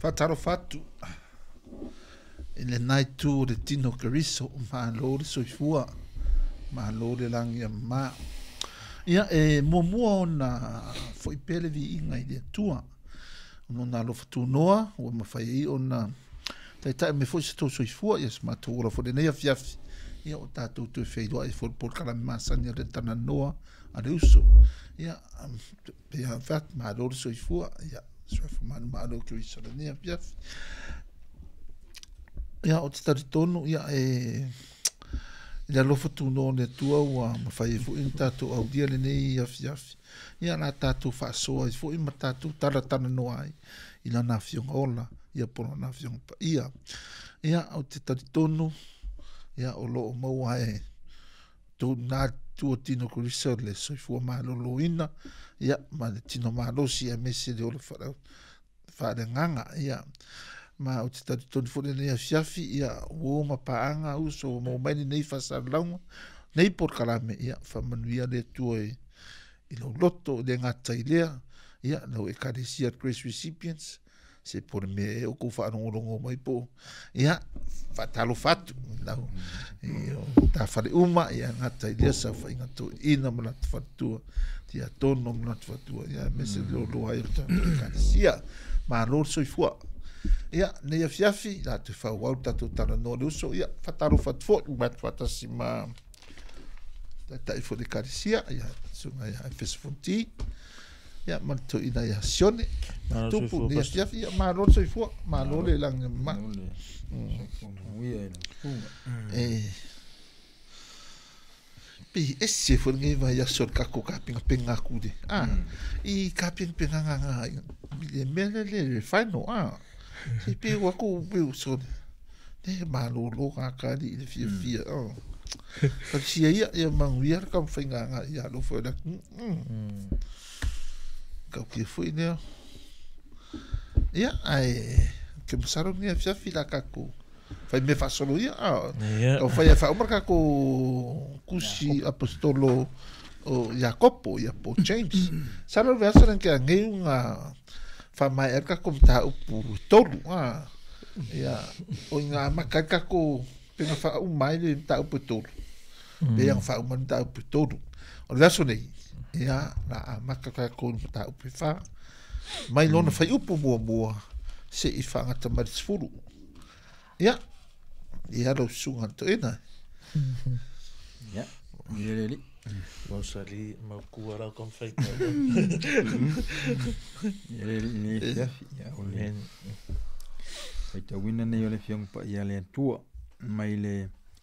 Fataro fatu. E le nai tu o le tino kariso. Ma lo le soifua. Ma lo le langia ma. Ia e mua o na foi pele vi inga i le tua. Ono na lo fatu noa. Ua ma fai i o na. Tai tai me foi se tu soifua. Ia se ma tu ora fode nei a fiafi. Ia o tatou tu e feidua e fol por kala mima sani a retana noa a reuso. Ia, pia fat, ma adore soifua. Ia, Swafu manu maalo kio i sara nea piaf. Ia o te tari tonu, ia e... Ya lo tu no le tua ua ma fai fu in tatu au dia le nei i afi afi. Ia na tatu fa so i fu in ma tatu tala tana no ai. Ila na fionga ola, ia pono na fionga pa. Ia, ia o te tari tonu, ia o lo maua e. Tu na tuatino kolisa o le soifua malōlōina ia ma le tino malosi e mese le ola faalegaga ia ma o te talitoni foʻi lenei afiafi ia ua ma paaga uso maumai lenei faasalauga nei polokalame ia faamanuia le atua e i lau loto o le gatailea ia lau ekalesia grace recipients se por me o ku fa no longo mai po ya fa talo fatu lau e o ta fa uma ia ngata ia sa fa inga to ina mo na fatu ti atono mo na fatu ya me se lo mm. lo ai ta sia ma lo so fua ya nei afiafi la te fa wau tatu tala no le uso ia fa talo fatu fo ma fatasi ma ta ta fo de karisia ia sunga ia fesfonti ia ia matu ina ia sione ma tupu ni ia siafi ia ma lo soifua ma lo le lang ma e pi esse foi ngai vai ia sor ka ko kaping penga kude ah i kaping penga nga nga le mele le fai no ah si pe wa ko pe so ne ma lo lo ka ka di le fia fia oh ka si ia ia manguiar kam fai nga nga ia lo foi da que né? foi lea ia ae ke musaro ni afia fila kaku fai me fasolo ia é- é né? é ah. a o fai e umar kaku kusi apostolo o Jacopo hum. ia po James salo ve asaran ke ange unga fa mai erka kom ta upu tolu a ia o inga makar kaku penga fa umai le ta upu tolu Pe fa umai ta upu tolu o le nei ia na a maka e kai kon ta upi fa mai mm. lona fai upu mua mua se i fa ngata mari sfuru ia ia lo sunga to ina ia ia le li Mau sali, mau kua rau kong fai kua. Ia le li, ia le li. Fai tau wina nei ole fiongpa ia le antua. Mai le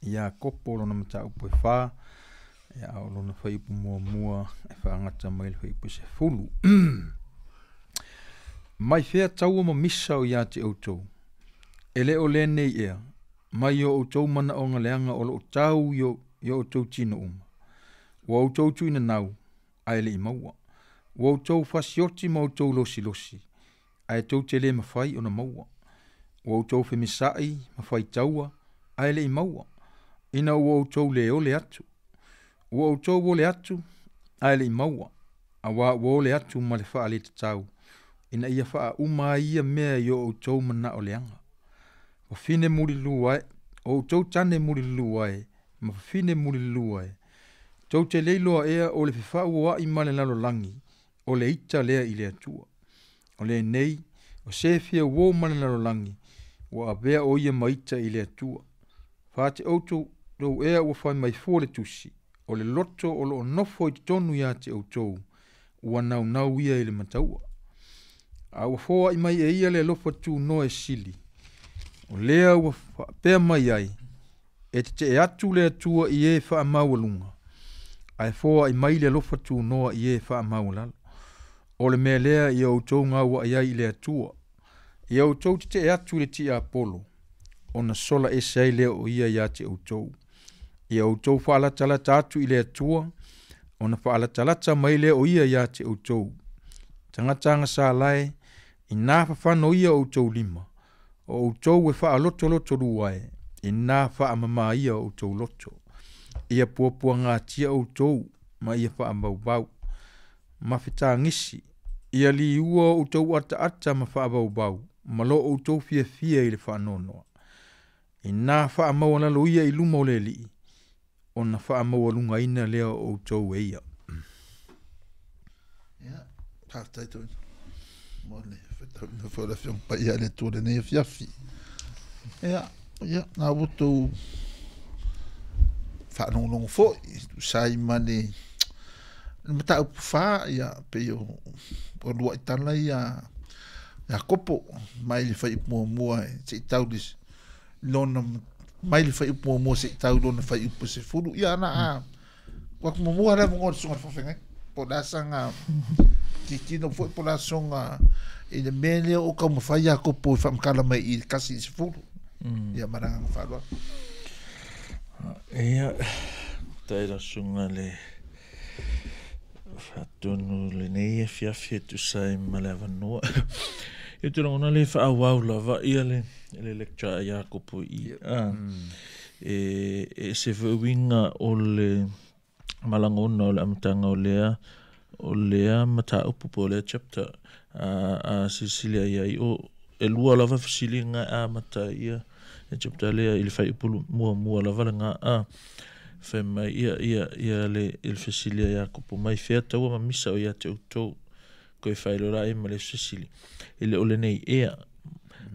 ia kopo lona mata upu e faa ia o lona faipu muamua e faagata mai le faipu se fulu mai fea taua ma misa o iā te outou e lē o lenei ea mai o outou manaʻogaleaga o loo tau i outou tino uma ua outou tuinanau ae leʻi maua ua outou fasioti ma outou losilosi ae tou te lē mafai ona maua ua outou femisaʻi ma faitaua ae leʻi maua ina ua outou lē ole atu ua outou ole atu ae leʻi maua auā ua ole atu ma le faaletatau ina ia faauma ia mea i o outou manaʻoleaga fine mulilū ae o e, outou tane mulilū ae ma fine mulilū ae tou te leiloa ea o le fefaʻuaʻi ma le lalolagi o le ita lea i le atua o lenei o sefia uō ma le lalolagi ua avea o ia ma ita i le atua fa te outou lou ea ua mai le tusi o le loto o loo nofo i te tonu ia te outou ua nau ia i le mataua a ua i mai e ia le alofa no e sili o lea ua faapea mai ai e te tee atu le atua i ē e faamaualuga ae i mai le alofa tunoa i ē e faamaualalo o le mea lea i outou gauaʻi ai i le atua i outou te tee atu i le tiapolo ona sola ese ai lea o ia iā te outou ia outou ala tala i ile atua ona faalatalata mai lea o ia iā te outou tagata agasālae inā fafano ia outou lima o outou e faalotoloto lua ae inā faamamā ia o outou loto ia puapuagatia outou ma ia bau. ma fetagisi ia liua o outou ataata ma bau, ma lo outou fiafia i le faanoanoa inā faamaualalo ia i luma o le alii o na wha amau alunga ina lea o tau e ia. Ia, pātai tō ina. Mōne, whetau na whaura whiong pai a le tōre nei a whiawhi. Ia, ia, nā wotou whanongongo fō, tu sai mani, ma tau pu whā, ia, pe o, o lua i tāna ia, ia kopo, mai le whai mua mua, e, tei tau lona mtau, mai le fai upo mo se tau lona fai upo se fulu ia na a wa ko mo hala mo so ngar fofenga po da sanga ti ti no fo po la songa e de mele o ka mo fai ya ko po fam kala mai i kasi se fulu mm. ia mara ngam fa lo e ia tai la songa le fatu no le nei fia e fia e tu sai mala e tu rongona le wha au au lava ia le le lecture a Jakobu i yep. ah. mm. e, e se whuinga o le malangona o le amatanga o lea o lea mata upupo o lea chapter a, a Cecilia ia i o e lua lava fisili ngā a mata ia e chapter lea i le fai upulu mua mua lava le ngā a ah. Fema, ia, ia, ia le ilfesilia ya kupu mai fea tawa mamisa o ya te utou koe e sisili. E le ole nei ea,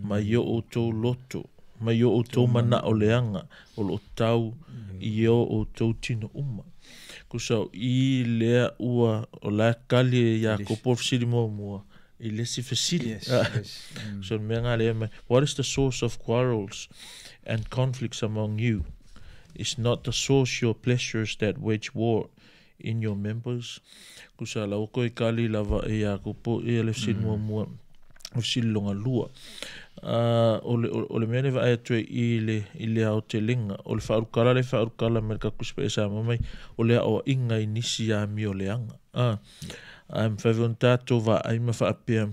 o tō loto, o tō mana o leanga, o lo tau mm. i o o tō tino uma. i lea ua o la kali e ia mua mua. I Yes, yes. Mm. So mea ngā lea mai, what is the source of quarrels and conflicts among you? Is not the source your pleasures that wage war, in your members ku sa la ko kali la va e ku po e le sin mo mo mm. o sin lo nga lua a o le mene va e tre ile ile au te linga o le fa ur kala le fa ur kala me ka ku spesa mo mai o le o inga inisia mi o le anga a am fa va ai ma fa pe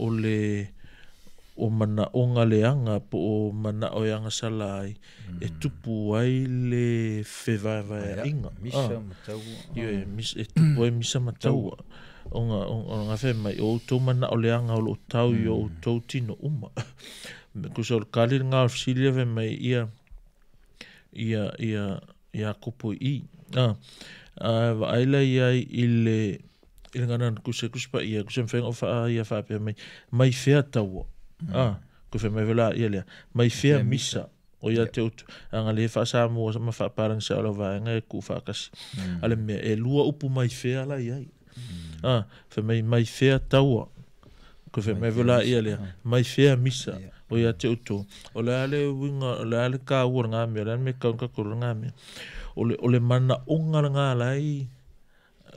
o le o mana o ngaleanga po o mana o yanga salai e mm. e tupu ai le fevaeva e inga. Misa ah. mataua. E ah. Iwe, mis, e tupu ai misa mataua. o nga, o, o nga fe mai, o tau mana o leanga o lo tau mm. i o mm. tau tino uma. Kusa o kalir nga o silia ve mai ia, ia, ia, ia kupo i. Ah. Uh, wa aila ia i le, i le ngana ia, kusa mfenga o ia faa pia mai, mai fea taua. Ah, ko fe me vela ia le. Mai fe misa. O ia te te anga le fa sa mo sa mafa parang sa lo va nga e ku fa kas. Mm. Ale me e lua upu mai fe ala ia. Mm. Ah, fe mai mai fe taua. Ko fe me vela ia le. Ah. Mai fe misa. o ia te utu. O le ale winga, o le ale ka ua ngā mea, le me kaunka kuru ngā mea. O o le mana ongara ngā lai,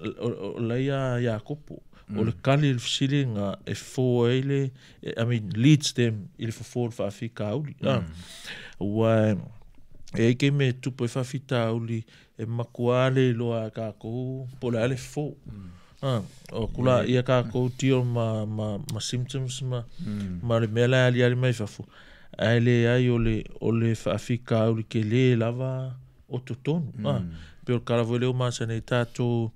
o, o, o Mm mm. o le mm. kali le fisili nga e fōa i mean, leads them i le fōa fa fi ka auli. Ah. Mm. Ah. Ua, e ke me tupo e fa fi ta auli, e makuale i loa a kākou, pola ale fō. Mm. Ah. O kula i mm. ia kākou tio ma, ma, ma symptoms ma, mm. ma le mela ali ali mai fafu. Ai le ai o le, le fa fi ka auli ke le lava o totonu. Ah, mm. Ah. Pero karavoleu mansa nei tātou,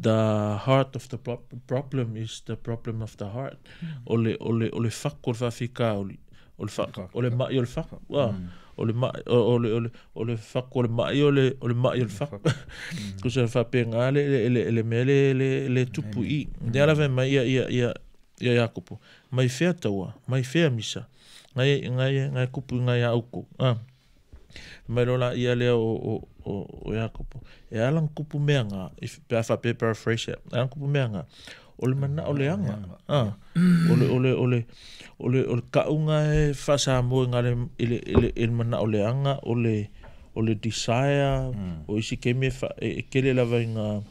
the heart of the pro problem is the problem of the heart mm -hmm. ole ole ole fakor va fika ole ole fak ole ma ole fak wa mm. ole ma ole ole ole fak ole ma ole ole ma ole fak mm. ko se fa pengale ele ele ele mele ele ele tupu i de mm. ala ve ma ia ia ia ia yakupu mai fe tawa mai fe misa ngai ngai ngai kupu ngai auku ah mai lola ia le o, o, o o o ya kupu e alan kupu meanga if pa fa paper fresh alan kupu meanga ole mana ole anga ah. ole ole ole ole ole ka unga e fa sa mo nga le ile ile mana ole anga ole ole desire hmm. o isi ke me fa e, e kele la vinga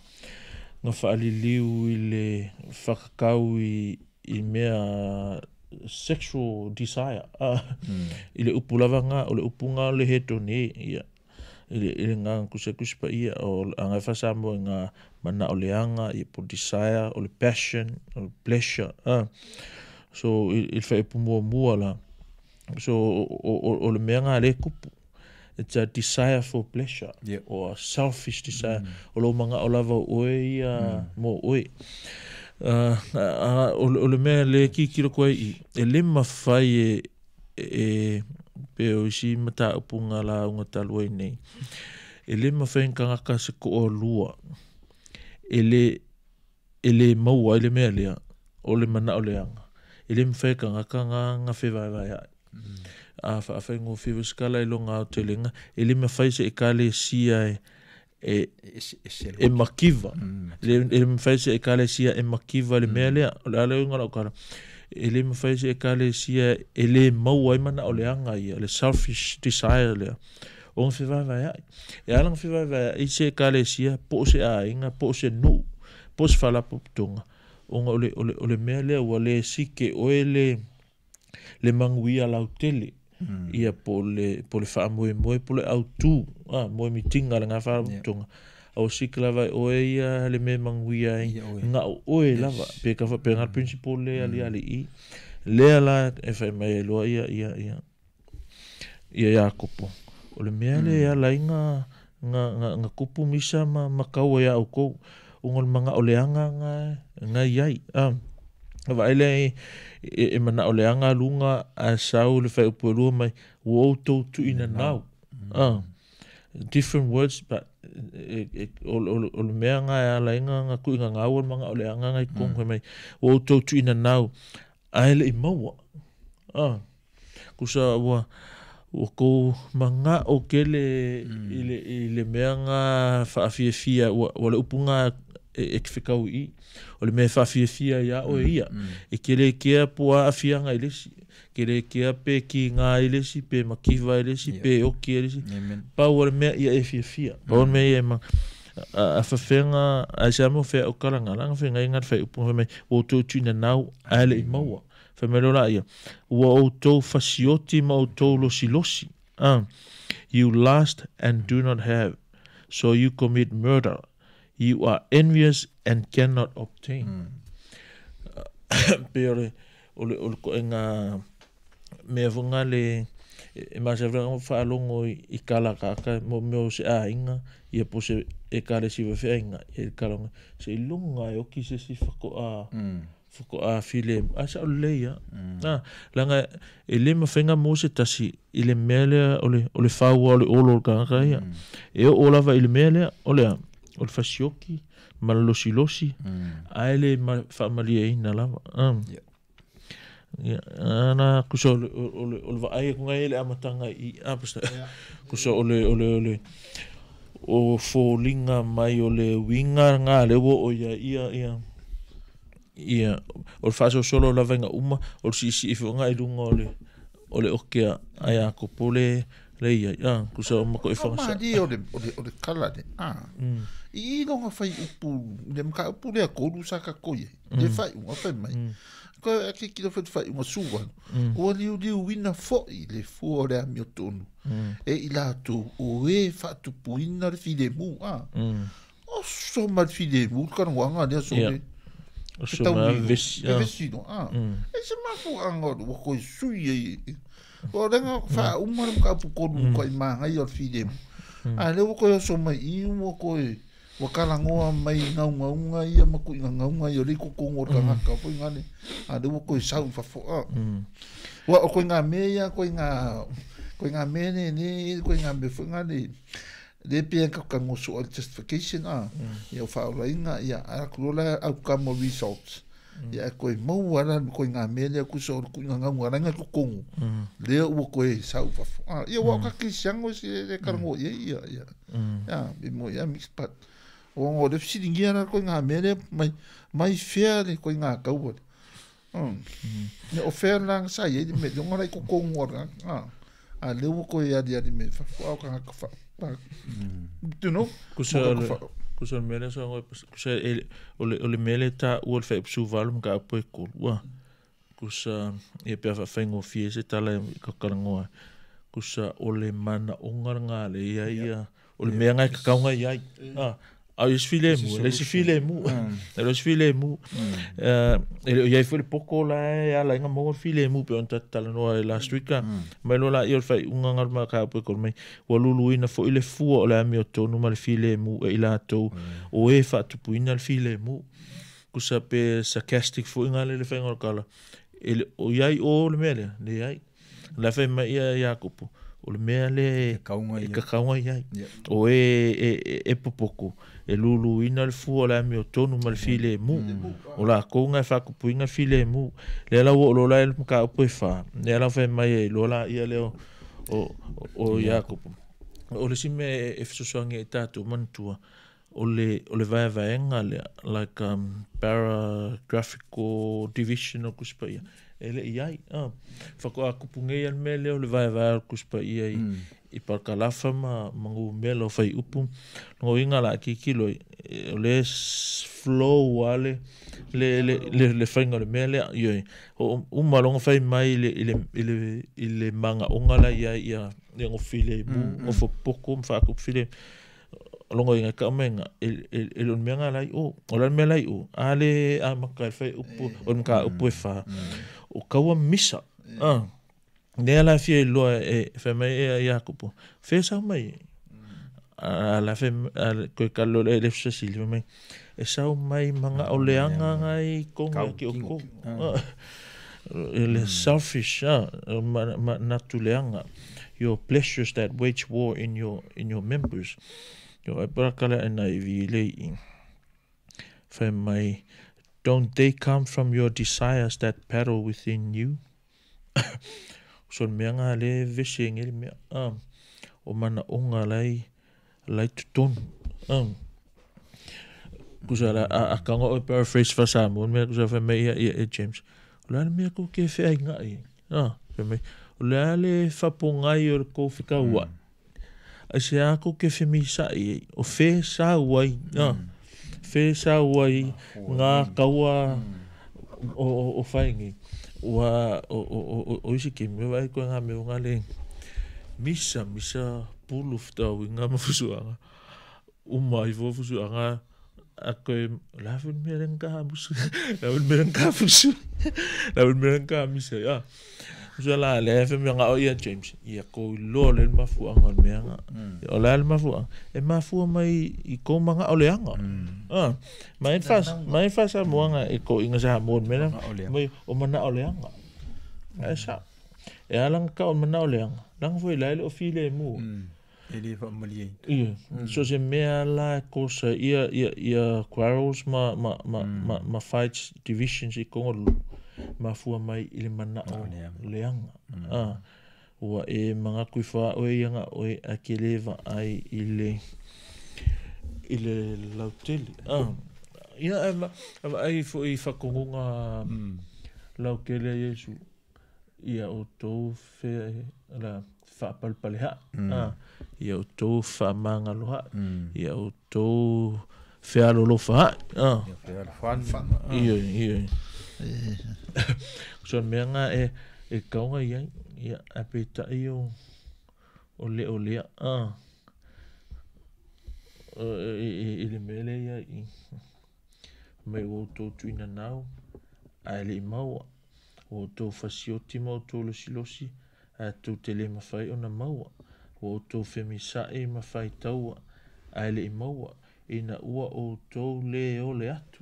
nga fa ali liu ile fa ka i i mea sexual desire ah ile upulavanga ole upunga le hetoni ya ile ile nga kuse kuse pa ia o e anga fa samo nga mana o leanga i po desire o le passion o le pleasure so il fa epu mo mo la so o o, o le menga le kupu it's a desire for pleasure or a selfish desire mm. o lo manga o lava o ia mo o uh, uh, o le me le ki ki ro koe i e le mafai e, e pe o si mata upunga la unga talua nei. Ele ma fein kangaka se ko o lua. Ele, ele maua, ele mea lea. O le mana o le leanga. Ele ma fein kangaka ngā ngā fe vai vai ai. Mm. A fa fein ngō fiwa skala ilo ngā o te lenga. Ele ma fein se e kale si ai e, e, e, e makiva. Ele, mm. ele ma fein se e kale si ai e makiva le mm. mea lea. Ole le o e ngā la o kara. Ele ele me faz e kale si ele mau ai mana ole anga ia le selfish desire le on fi vai vai e alang fi vai vai i se e kale si po se a inga po se nu po se fala po tong on ole ole ole me le o le si ke o ele le mangui ala hotel hmm. ia po le po le fa mo e mo e po le autu a ah, mo mitinga la nga fa tong yeah au sika lava o e ia le me manguia e nga o oe lava yes. pe kafa pe ngar principal le ali mm. ali i le ala e fai mai loa ia ia ia ia ia kupu o le mea le ia mm. lai nga nga nga nga kupu misa ma makau ia au kou ungol manga o le anga nga nga iai um, Hawa ele e, e, e mana o le anga lunga a sau le fai upo lua mai wo tu ina nau. Mm. Uh, different words but E, e, o le mea ngā e ala inga ngā kui ngā ngā ua manga o le anga ngai kong mm. mai o tau tu ina nau a ele i maua ah. kusa ua o ko manga o kele mm. i, le, i le mea ngā whaafia fia ua, ua le upunga e, e kifikau i o le mea whaafia fia ia o e mm, ia mm. e kele e kea pua afia ngai lesi ke le ke ape ki ngā ele si pe ma kiva ele si pe o ki ele si pau ore mea ia e fia fia pau ore mm. mea ia e ma a fafenga a se amu fea o karanga langa fea ngai ngat fea upunga me o tau tina nau a ele i maua fea me lola ia ua o tau fasioti ma o tau losi losi ah, you lust and do not have so you commit murder you are envious and cannot obtain mm. pero o le o le koenga mea vunga le e, e masavraga faalogo i kalakaka mo meo se aiga ia po se e kale siva feaiga e, e kalaga se i luga ae oki se si fakoa fakoa mm. file ae saʻo lelei a a mm. laga e lē mafaiga mo se tasi i le mea lea ole o le faua o le olo o le kagaka ia mm. e oo lava i le mea lea o le a o le fasioki ma le losilosi ae lē faamaliaina lava ana kuso ole ole ole va ai e kunga ele amatanga i apsta kuso ole ole ole o folinga mai ole winga nga le wo o ia ia ia ia o faso solo la venga uma o si si i e fonga i lunga e ole ole okia ai a kopole le ia ia kuso o mako i fonga sa di ole ole ole kala de a mm. i i nga fai upu le mka upu mm. le a kolu sa ka koye le fai unga fai mai mm ko a ke kilo fa i mo suwa o ni u diu wina fo le fu o le mi tonu mm. e ila tu o e fa tu pu ina le fi de mu a mm. o so mal fi de mu ka no nga de so o so mal vesi a ah. vesi no a mm. e se ma fu ango o ko su e i o le nga fa u mo ka pu ko nu ko i ma o fi de mu a le o ko so mai i mo ko wa kala ngoa mai nga unga unga ia ma ku nga unga yo liko ko ngor ka nga ka poi ngane a de ko sa u fa fo a wa ko nga ya ko nga ko nga me ne ne ko nga be fo nga de de pi ka ka ngo so justification a ya mm. fa la nga ya ala kula au mm. mm. ka mo results ya ko mo wa la ko nga me ya ku so ku nga ngwa nga ku ko le u ko sa u fa fo a yo wa ki sango si de ka ngo ya ya ya be mo ya mix pat o ngō le fisi ringi ana koi ngā mere mai, mai whea le koi ngā kaua le. Mm. Ne o whea le langa sa iei me, o ngā ah. i koko ngō ranga. A, a leo koe yari yari me, whakua au ka ngā kawha. Mm. Tu no? Kusa ole, kusa ole mele sa ngoi, kusa ele, ole, ole mele ta ua le whae psu valum ka apu e kuru. Ua, kusa e pia wha whaingo fie se tala i e kakala ngoa. Kusa ole mana ongar ngā le ia ia, ole mea ngai kakaunga iai. Yeah. Ah. Ai es file mu, le se file mu. Le es file mu. Mm. Mm. Eh, e ye fur poco la ya la nga mo file mu pe onta tal no e ah. mm. la strika. Ma lo la yo fa un ngar ma ka pe kor mai. Wa lu lu ina fo ile fu o la mi o to no mal file mu e ila to. O e fa tu pu ina le file mu. Ku sa sarcastic fu ina le fa ngor kala. E o ye o le mele, le ye. La fe ma ya Jakobu. O le mele. E ka kaunga ye. O e e e, e popoko e lulu ina le fua la mi o tonu ma le mm. fi le e mu mm. o la konga e whakupu inga fi le mu le ala o lola e lmka o pui wha le ala fai mai e lola ia leo o, o, mm. o Iakupu o le sime e fisoswangi e, e tatu mantua o le, o le vaya vaya nga le like um, paragraphical division o kuspa ia mm -hmm ele i ai. Ah. Whako a kupungei an me leo le vai vai ar kuspa i ai mm. i parka lafa ma mangu me lo fai upu. Nungo inga la ki kilo i e, le flow ale le le le le fainga le mele i ai. O umma longa fai mai le, le, le, le, le manga ongala i ai i a ngofile i bu, mm -hmm. ngofo poko mwha akupfile i ai. longo inga ka menga el el el o ola o ale a maka fe upu eh. on ka upu fa mm. mm. o ka wa misa ne fi lo e fe e fe sa mai ko ka lo le e sa mai manga ngai ko ki o ko ah. ah. mm. selfish ah. ma your pleasures that wage war in your in your members Yo ai parakala ana i vilei. Whai mai, don't they come from your desires that battle within you? so mea ngā le vese ngere mea um, o mana o ngā lai lai tutonu. Um. Kusa la a, a kanga o paraphrase fa sa mo mea kusa whai mai ia ia James. O la mea ko ke whea ngai. Ah, whai mai. O la le whapongai o le kōwhika wai. Mm. Asya que ke femisa i. O fe sa uai. No. Hmm. Fe sa uai. Ngā hmm. Hmm. o, o, o whaingi. Ua, o, o, o, o isso que me wai koe ngā me o ngā lengi. Misa, misa pulu fitau i ngā mafusuanga. Uma i vofusuanga. Misa ako lafun merenka musu lafun merenka musu lafun merenka missa ya Kusa la le fe me nga o ia James. Ia ko lo le mafua ngon me nga. Mm. O la le mafua. E mafua mai i ko manga o le anga. Mm. Ah. Mai fas, mai fas a moanga e ko inga sa mon me na. Mai o mana o le anga. Mm. Ai sa. E alang ka o mana o le anga. Lang foi la le o file e mu. Ele fa mali. Ia. So se me la ko sa ia ia ia quarrels ma ma ma ma fights divisions i e ko ngolu. ma mafua mai i le mana o leanga. Mm. wa ah, e mga kui wha oe ianga oe a ke lewa ai i le i le lautele. Ah. Ia e ma, ai fo i whakongunga mm. lau ke lea ia o tou fea e la whapalpaleha. Mm. Ah. Ia o tou wha manga loha. Mm. Ia o tou fea lolo wha. Ah. Ia fea lolo wha. Ia, ia, ia. Ko son me e e kaunga nga ia ia a pe ta io a. Ah. Uh, e mele ia i me o to tuina a le mau o to fasioti to le silosi a to tele mafai ona mau o femisa e mafai tau. a e le mau ina ua o to le o atu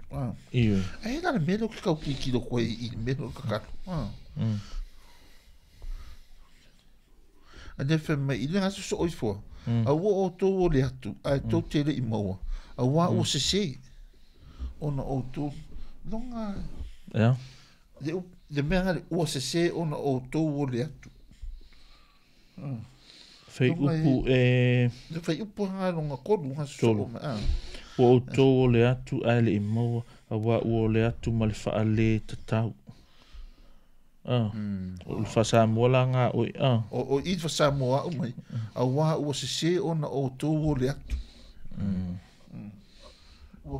Ah. Ie. Ai dan medo ki ka ki do ko i medo ka ka. Ah. Mm. A defa me i lenga so oi fo. Mm. A wo o to wo le atu. A to mm. tele i moa. A wa o mm. se se. Ona o to longa. Ya. De de me ngale o se se ona o to wo le atu. Ah. Fei upu e... Fei upu hanga nonga kodu hanga sotoma. Ah ua outou o le atu ae le'i maua auā ua o le atu ma le faalē tatau hmm. o le fasamoa lagaoi o i fasamoa a'u mai auā ua sesē ona outou o le atu hmm. ua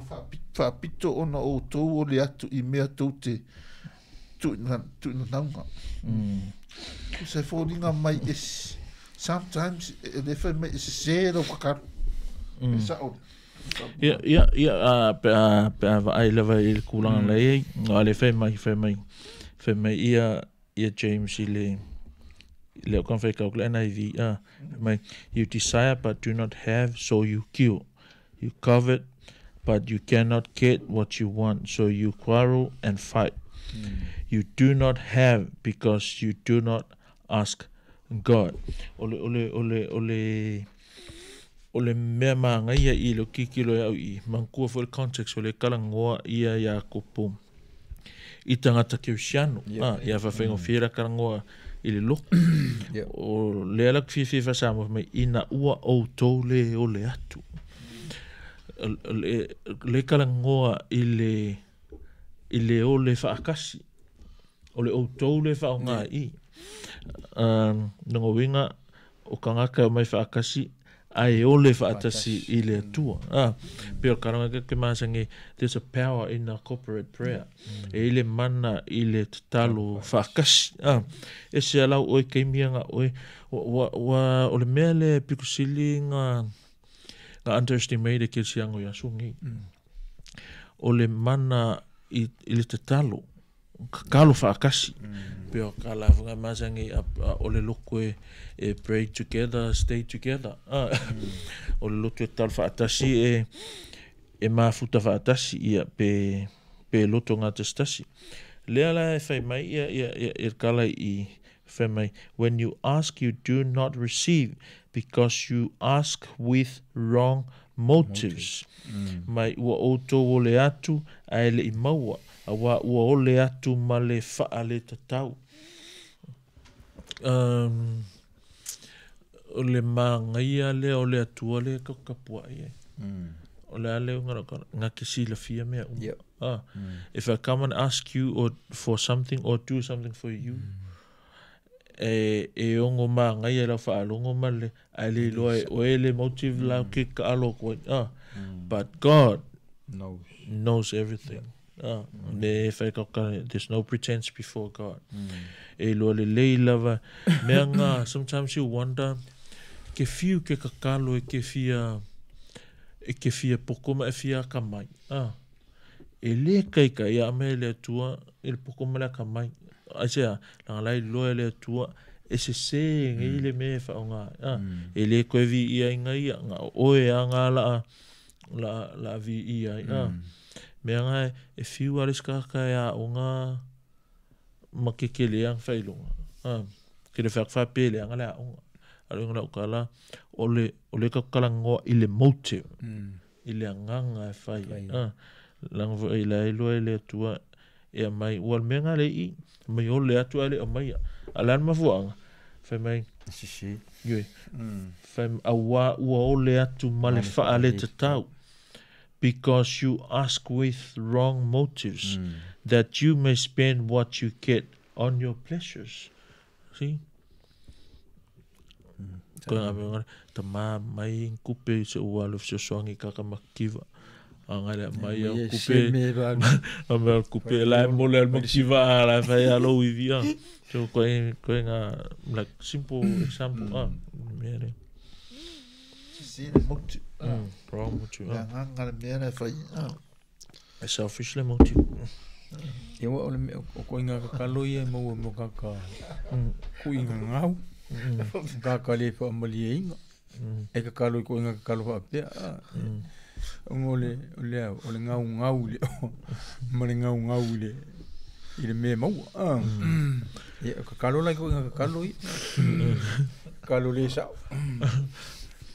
faapito ona outou o le atu i mea tou te tuinanauga hmm. sai foliga mai e sometimes e le fai mai e sesē lau kakalu e saʻole Ia, ia, ia, a, ah, ah, ah, a, a, a, lava i le kulangan mm. lei, a le whai mai, whai mai, whai mai, ia, ia James i le, le o kanwhai kau kula, NIV, a, mai, you desire but do not have, so you kill. You covet, but you cannot get what you want, so you quarrel and fight. Mm. You do not have because you do not ask God. Ole, ole, ole, ole, o le mea maanga ia i lo kikilo e au i mankua for context o le kalangoa ia ia kopo i tangata ke usiano yep, ah, ia fafengo mm. fira kalangoa i le lo o le alak fi fi fasamo me ina ua au tau le o le atu le, le kalangoa i le i le o le faakasi o le au tau le faonga yeah. i um, ah, winga, o kangaka o mai faakasi ai o le fa'atasi i le mm. ah, pero karanga ke ke masangi there's a power in a corporate prayer mm. e ile mana i le tatalo fa'akasi ah, e se alau oi keimianga oi wa, wa, o le mea le pikusili nga nga underestimated ke siango o asungi mm. o le mana i, i mm. kakalo faakasi mm. pea o kalafuga masage o le loko e e pray together stay together o ah. mm. le lotu e talo faatasi e e fa atasi ia pe pe loto gatastasi lea la e fai mai ia ia ia kala i fai mai when you ask you do not receive because you ask with wrong motives, motives. Mm. mai ua outou o le atu ae leʻi maua awa ua ole atu ma le faa le tatau um, o le o le atua le mm. o le mea um. yep. ah. mm. if I come and ask you or for something or do something for you mm. e e ongo ma ngai longo ma le motive la mm. ke ka ah mm. but god knows knows everything uh, mm. Le whaikakare, there's no pretense before God. Mm. E lua le lei lava, mea ngā, sometimes you wonder, ke fiu ke kakalo e ke fia, e ke fia pokoma e fia kamai. Ah. E le kaika i ame le atua, e le pokoma le kamai. Aisea, langalai loa le atua, e se se ngai le mm. me whaonga. Ah. Mm. E le koe vi ia inga ia, ngā oe a ngā la, la, la vi ia. Ah. Mm. me anga e fiu ares kaka e a o ngā ma ke ke le ang whailunga. Ah, ke le whakwha pē le anga le a o ngā. Aro e ngā ukala, ole, ole ka ukala ngō i le motive, mm. i le anga ngā e whai. Ah, langa vua e i lai lua i e le atua e a mai ual me le i, mai o le atua le a mai a. A lan ma vua anga, whai mai. Si si. Iwe. Mm. Whai, a ua o le atu ma le whaale te tau. Mm. because you ask with wrong motives mm. that you may spend what you get on your pleasures. See? Ko nga mga ta ma mai kupe se ualo se songi kaka makiva. ang le mai au Ang Anga kupe la mole al makiva la fa ya lo vivia. So ko ko nga like simple example ah. Mere. Hmm. Hmm. See the selfish le motu. Ia wa ole me o koi ngā kakalo ia mau mo kaka mm. kui ngā ngau. Mm. Kaka le pa amali e inga. Mm. E kakalo i koi ngā kakalo pa apea. Ongo ah. ole ole au, ole ngau ngau le. Mare ngau ngau le. I le me mau. Ia ah. e kakalo lai koi ngā kakalo i. Kakalo le e sao.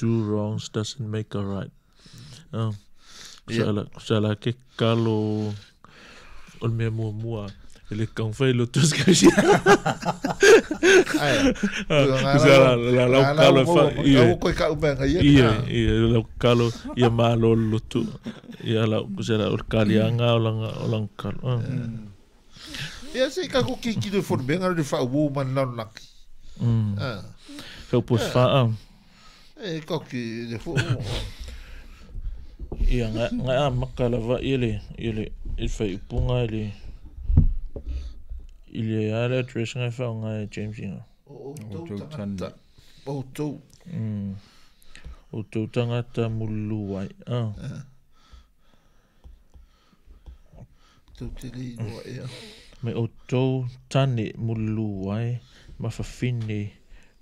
two wrongs doesn't make a right. Um, oh, kusala yeah. ke kalo olme mua mua ele kang fai lo tus ka shi kusala la la kalo fa iya ko ka uben ka iya iya la kalo ia ya malo lo tu ia ya la kusala ol kalianga olang olang kalo hmm. ia se ka ko ki ki forbenga de fa wo man la laki ah ka pus fa E koki de fo. Ia nga nga makala va ile ile il e fai punga ile. Ile ala tres nga fa nga James ing. O to. O to. O to tanga ta mulu ai. Ah. To te li no ai. Me o to tani mulu ai. Ma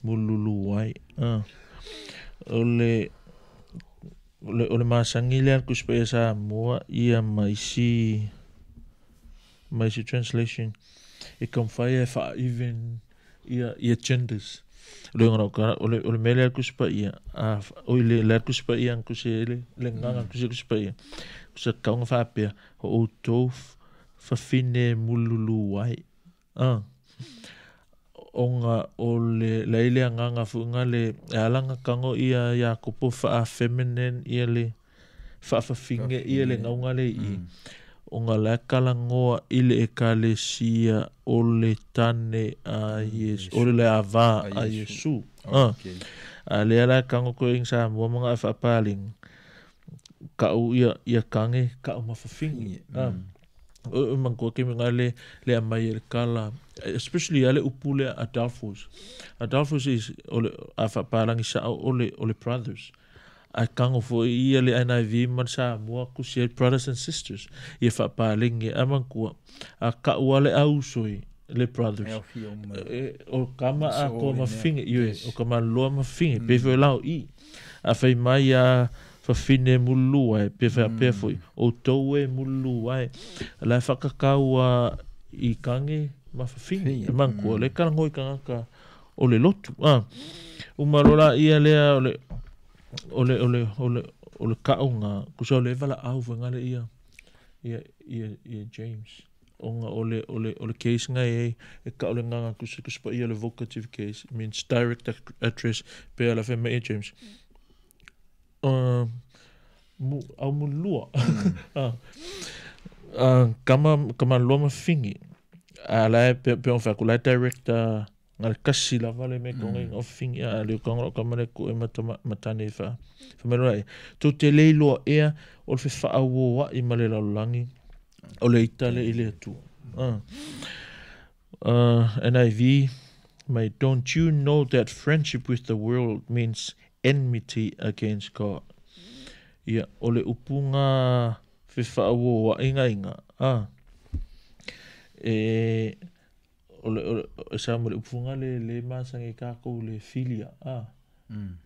mulu ai. Ah ole ole ole masangi le an kuspe sa moa ia mai si mai si translation e confai e fa even ia ia genders le ngora ka ole ole mele an kuspe ia a ole le an kuspe ia an kusele le nganga mm. kuse kuspe ia kusa kaunga fa pe o tof fa fine mululu wai ah o nga o le leile a nganga fu nga le e alanga kango ia ia kupo wha a feminine ia le wha a whawhinge ia le ngaunga le i mm. o nga le akala ngoa i le e ka le sia o le tane a Yesu mm, o le le awa a, a Yesu okay. uh. a le ala kango ko ing sa mua mga e wha ka u ia, ia kange ka o mawhawhinge yeah. man ko ke nga le ya le kala especially ale upule adolfus adolfus is ole afa palang sa ole ole brothers a ah, kango fo iya i le ana vi man sa mua ku brothers and sisters ia fa paling ia ah, man a ah, ka wale au soi le brothers eh, eh, o kama a ko ma finge o kama loa ma finge pe mm. lau i a maya. mai a uh, fa fine mulu ai e, pe fa pe foi hmm. o to e mulu ai la fa ka ka wa i kange ma fa fine e man ko hmm. le ka ngoi ka ka o le lotu a ah. uma lola ia le ole ole ole ole ole ka unga ku so le vala au vanga le ia ia ia ia james onga ole ole ole case nga e e ka ole nga ku se ku spa ia le vocative case means direct address pe ala fe james 呃 mu au mu lua a a kama kama lua ma fingi ala pe pe on fa kula director ngal kasi la vale me ko mm. ngai of fingi a le ko ngro kama le ko e mata mata ne fa fa me roi to te le lua e o fe fa au wa i male la langi o le itale ile tu a uh, NIV, my don't you know that friendship with the world means enmity against God. Ia o le upunga whewhaawo a inga inga. Ah. E, o le, o le, o sa mo le upunga le, le māsangi kākou le filia. Ah. Mm.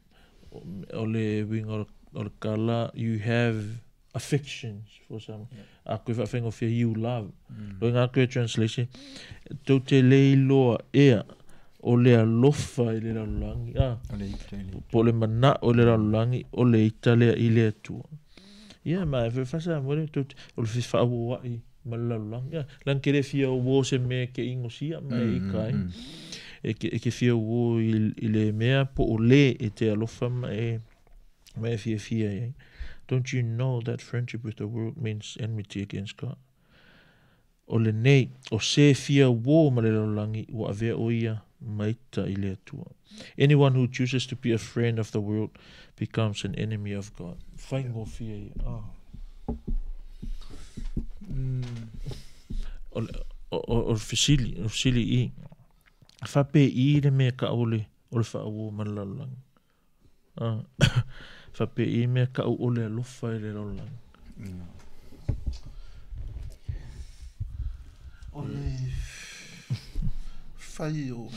O, o le winga o, le kala, you have affections for some yeah. a koe whawhengo whia you love. Mm. Loinga koe translation, tau te leiloa. ea, o le alofa i le lalolagi a ah, po le manaʻo i le lalolagi o le italea i le atua ia ma mm, e fefasamoa mm, le tou o le fefaauauaʻi ma mm. le lalolagi a lagakele fia se mea ke igosia ma e ika ai e ke fia auō i le mea po o lē e te alofa ma e ma e fiafia i ai e. don't you know that friendship with the world means enmity against god o lenei o se fia auō ma le lalolagi ua avea o ia Anyone who chooses to be a friend of the world becomes an enemy of God. Ah. Mm. fisili, fisili i. i re ka ole, ah. i ka ole alofa i Mm. Ole... Mm. fai o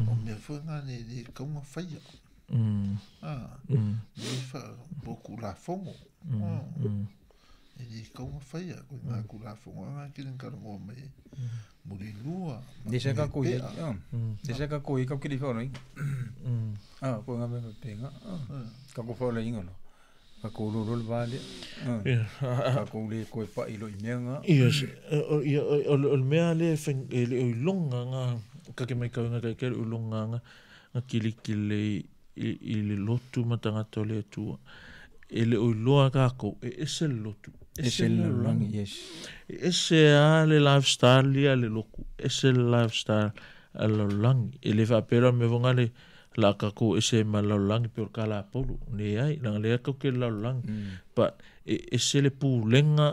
mm. o mea fwe ngā ne re kaunga fai o mm. ah, mm. fa boku la fongo mm. ah, mm. e re kaunga fai o i ngā mm. ku la fongo a ngā kiri ngā rongo a mai e mm. muri lua ni se ka kui ni se ka kui ka kiri fono i ah, mm. ko ah, ngā mea pe pe ngā ah, ah. ka ku fono i ngono ka ko lo lo vale ka ko le ko pa i lo imenga yes o o o me ale fen e, le longa nga ka ke mai ka nga ka ke longa nga nga kili kili i i le lotu matanga tole tu ele o loa ka ko e ese lotu e e ese le long yes ese ale lifestyle ale loku ese lifestyle ale long ele va pero me vongale le la ka ko ese ma la lang pur kala pulu ne ai la le ka ke la lang pa mm. e, ese le pu lenga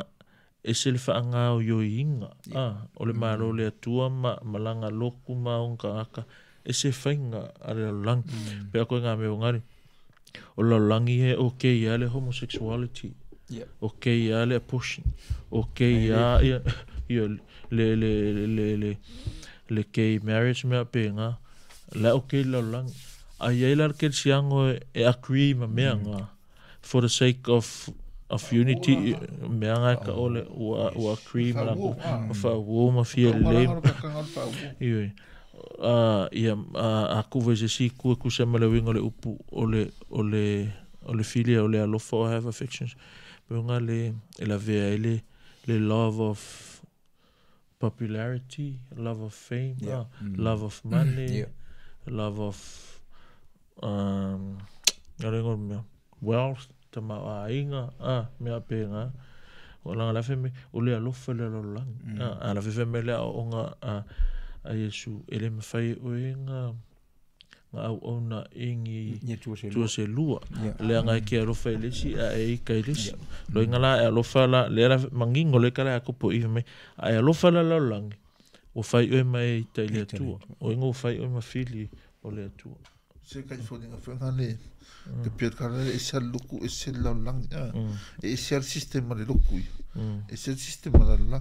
ese le fanga o yo inga a ah, o le mm. ma lo le tua ma malanga loku ma on ka ka ese fainga a le lang mm. pe ko nga me ngari o la lang ye o ke ya le homosexuality o ke ya le pushing o ke ya yo le le le le le le gay marriage me a pe nga la o ke la lang a yela ke siango e akui ma meanga mm. for the sake of of Fa unity meanga ka ole wa wa cream la of a warm of your lame you uh ya a ku ve je si ku ku se mele wingole upu ole ole ole filia ole a love for have affections meanga le e la vea ele le love of popularity love of fame yeah. uh, mm. love of money yeah. love of um, ngā rengo mea, wealth, te mau a inga, a, ah, mea pēngā, o langa lawhi me, o lea lofa lea lo langi, mm. a, a lawhi lea o ngā, a, a Yesu, ele me whai o e ngā, au au na ingi, tua se lua, yeah. lea ngā ike a lofa e lesi, a e ika e lesi, yeah. lo inga la, e a lofa la, lea la, mangingo le kare a kupo i me, a e a lofa lea lo langi, o whai o e mai tai lea tua, o ingo o whai o e mawhili, o lea Sekai foding a feng hane ke piot kana e sel luku e sel la lang ya hmm. e sel sistem le hmm. hmm. luku e sel sistem iya, ma la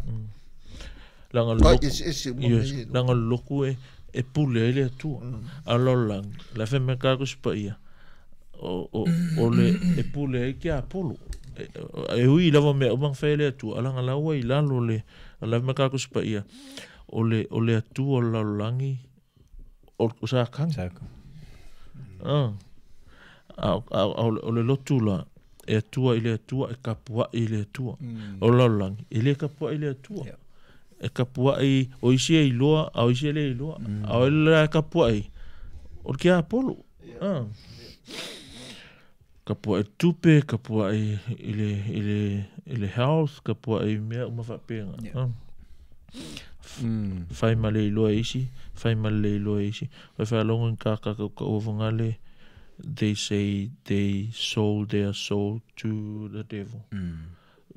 langa luku yes eh, langa luku e eh, e pule ele tu a lo lang la fe me ka spa ia o o o le e eh, pule e kia pulu e ui lava me o bang fe fele tu alanga la wai la lo le la me ka ko spa ia o le o le tu o la i o sa sa kang o ah. le lotu la e atua i le atua e kapuaʻi i le atua mm. o lalolagi e lē kapuaʻi i le atua e kapuaʻi o isi e iloa ao isi e lē iloa ao ele la e kapuaʻi o le kia apolu ah. kapuaʻi e tupe kapuaʻi i le i le health kapuaʻi mea uma faapega Mm. fai male i loa isi fai male i loa isi wai fai alongo in kaka ka ka they say they sold their soul to the devil mm.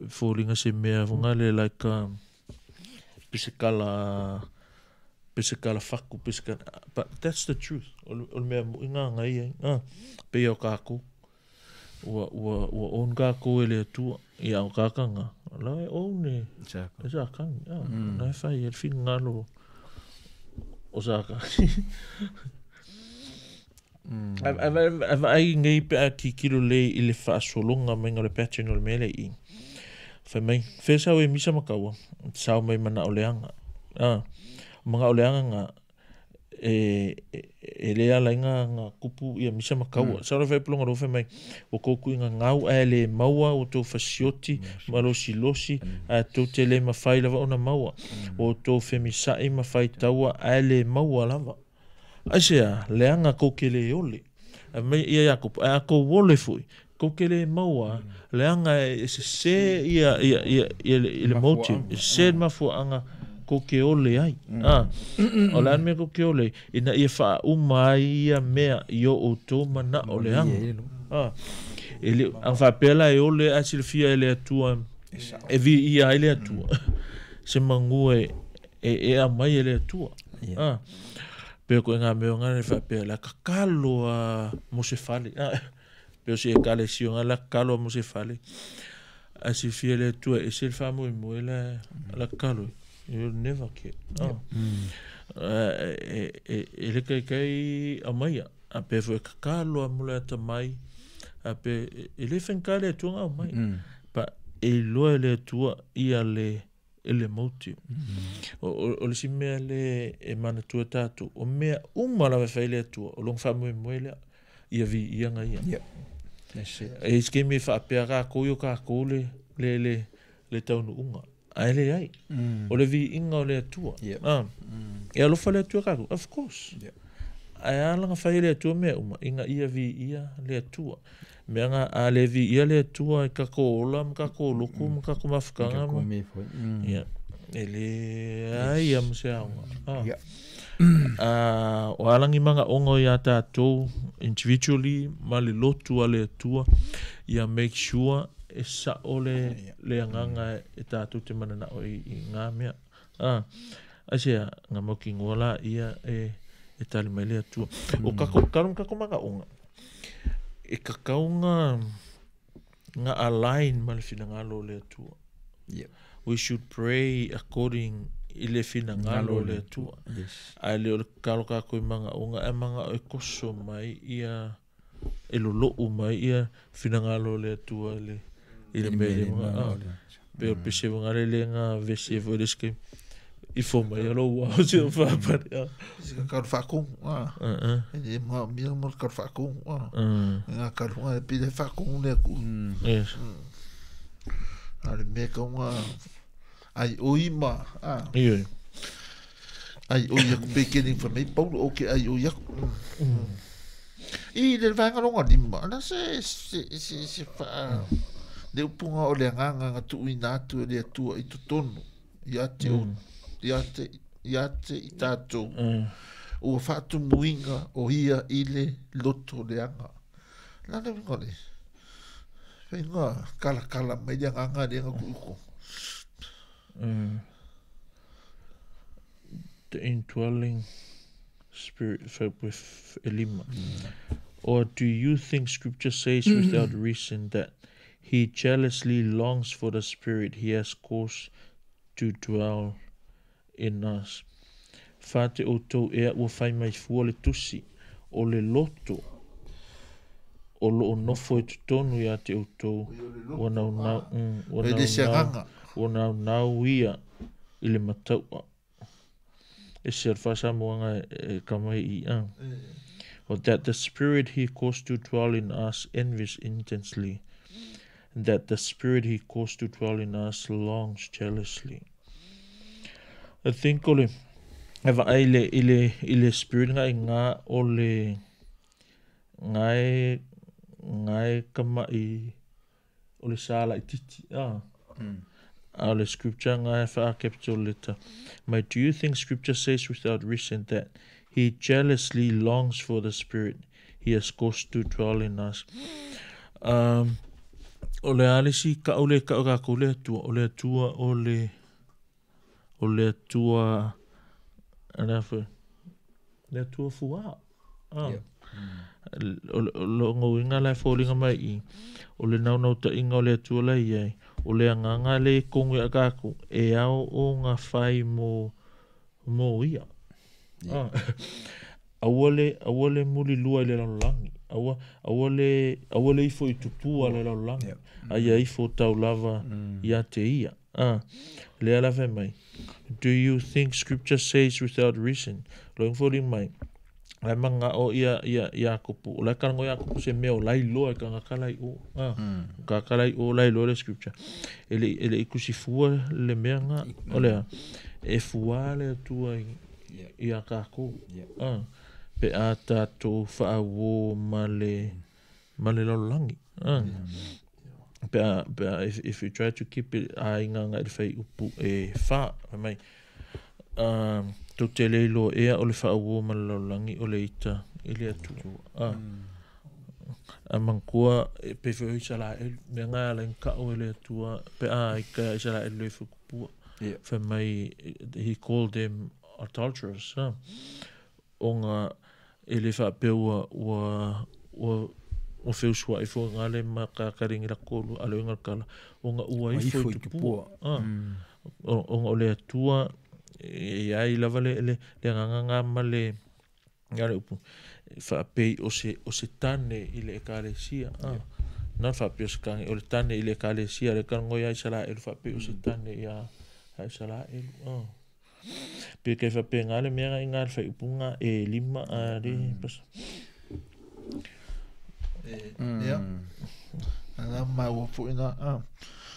fōringa se mea uafunga like um, pisikala pisikala whaku pisikala but that's the truth o mea inga ngā ngai e ngā pei o kāko ua, ua, ua on kāko e atua i au kākanga mm la e o ne e sa kan ya na fa e fi ngalo o sa ka mm a a a ngai pe ki kilo le ile fa so longa me ngale pe tin ol mele i fa mai fe sa we mi sa makawa sa me mana oleanga ah mga oleanga nga e e, e le ala nga nga kupu ia misa makau mm. sa rofe plonga rofe mai o koku nga ngau a le maua o to fasioti mm. ma losi losi mm. a to tele ma fai lava ona maua mm. o to fe misa taua a le maua lava a se a le anga koke ole a mai ia ia kupu a ko wole fui koke le e maua mm. le e se se ia ia ia ia, ia, ia, ia, ia, ia, ia, ia le motu se mm. ma fu anga mm ko ke ole ai. Mm. Ah. o le anumea ko ke ole. Ina ia wha uma ai ia mea i o o tō mana o le hanga. Ah. E le, ang wha pela e ole a silfia e le atua. E, e vi ia e le atua. Mm. Se mangue e, e a mai e le atua. Yeah. Ah. Pe ko ngā meo ngā ni whapea la kakalo a Mosefali. Ah. Pe o si e kale si o ngā la kakalo a Mosefali. A si fie le tua e sil whamu i mua mm. la kakalo. Mm e. -hmm. You'll never get. Oh. Yeah. Mm. Uh, e, e, e kai kai a mai a pe fwe kakalo a mula e ta mai a pe e, e le fin kare tu nga mai mm. pa e loa le tua ia le ele moti mm. o, o, o le si mea le e mana tua tatu o mea umala me fai le tua o long famu e muele ia vi ia nga ia yeah. e iske mi fa pe a kakoyo kakole le le le taunu unga mm. aele ai mm. o le viiga o le atua yep. uh. mm. e alofa le atua kaku of course yep. ae alaga fai le atua mea uma iga ia viia le atua meaga a le viia le atua e kakoola ola ma kako mm. ma kako mafakaga ma mm. e ah. ia e ai amu se aoga o alagi magaoga o iā tatou individually ma le lotu a le atua ia make sure e saole ah, iya. le anganga hmm. e tātou te manana o i, i ngā mea. Ah, asia, ngā moki ngola iya, eh, ia e, e tali mai le atua. Hmm. O kako, karum kako manga o ngā. E kakau ngā ngā align ma le le atua. Yep. We should pray according i le finangalo le atua. Yes. Ai o le kalo kako i manga o ngā e manga o e koso mai ia... Ia e loloo mai ia finagalo le atua le i le mea le mga aole. Pe o pese wanga le le nga vese e fwere ske i fo mai alo wa o si o mm. whapare a. Si ka karu whakung, wā. Uh-uh. E mga mia mo le karu whakung, wā. E ngā karu wā e pide whakung le aku. Mm. Yes. Mm. A le mea ka wā. Ai oi ma. Ah. Iyo. Ai oi aku peke ni wha mei paulu o ke ai oi aku. I le vanga longa ni ma. Na se se se se whaa. Mm le upunga o le nganga nga tu ina atu le atua i tu tonu ya te mm. ia te ya te i tātou mm. ua muinga o ia ile le loto le anga nga le mga le fei kala kala mai le nganga le nga ku ku mm. the indwelling spirit filled with elima mm. or do you think scripture says without reason that He jealously longs for the Spirit he has caused to dwell in us. Fate o tou ea ua fai mai fua le tusi o le loto o loo nofo e tutonu iā te outou ua naunau mm, ia i le mataua e e kamai ia eh. that the spirit he caused to dwell in us envies intensely that the Spirit He caused to dwell in us longs jealously. I think ole e vaai le i le i le spirit nga ngā ole nga nga kama i ole sala sā ah. a hmm. scripture nga scripture capital letter. leta my do you think scripture says without reason that he jealously longs for the spirit he has caused to dwell in us um, o le alesi ka o le ka o kako le tu o le atua o le o le atua alafu le atua fua oh. yeah. mm. o le le ngau mai i o le naunau ta inga o le atua lai iai o le anganga le kongi a kako e au o ngā whai mō mō ia yeah. oh. Ah. awale, awale muli lua i le lalolangi awale awale i fo i tupua le lalolangi yeah ai ai fo tau lava mm. ia te ia. Ah. Lea lava e mai. Do you think scripture says without reason? Loing fori mai. Ai manga o ia, ia, ia kupu. O lai karango ia kupu se meo lai loa ka ngakalai o. Ah. Mm. Kakalai o lai loa le scripture. Ele, ele ikusi fua le mea nga. Mm. Olea. E fua le tua i, yeah. a kako. Yeah. Ah. Pe a tato faa wo male, male lalangi. Ah but, pa if if you try to keep it i nga nga fai upu e fa mai um to tele e o le fa o ma lo langi o le ita ile atu a ah. mm. a mankua e pe fe hoi sala e me nga la in ka o e le atu a pe a i ka e sala e le fa kupu yeah. fa mai he called them adulterers huh? Ah. o nga ele fa pe o o o feusua ah. mm. e, e ai foʻi gale makākarigi lakolu aloiga lekala o gaʻua ai foi tupua oga o le atua ia i lava le le le agagaga ma le ia le upu faapei o se o se tane i le ekalesia ah. na faapei o se kage o le tane i le ekalesia le kalagoia i salaelu faapei o se mm. tane ia ai salaelu pe ah. kai faapei gale mea gaʻiga le faiupuga e lima ale mm. pasa Mm. Yeah. Mm. Ana mai wa fu ina. Ah.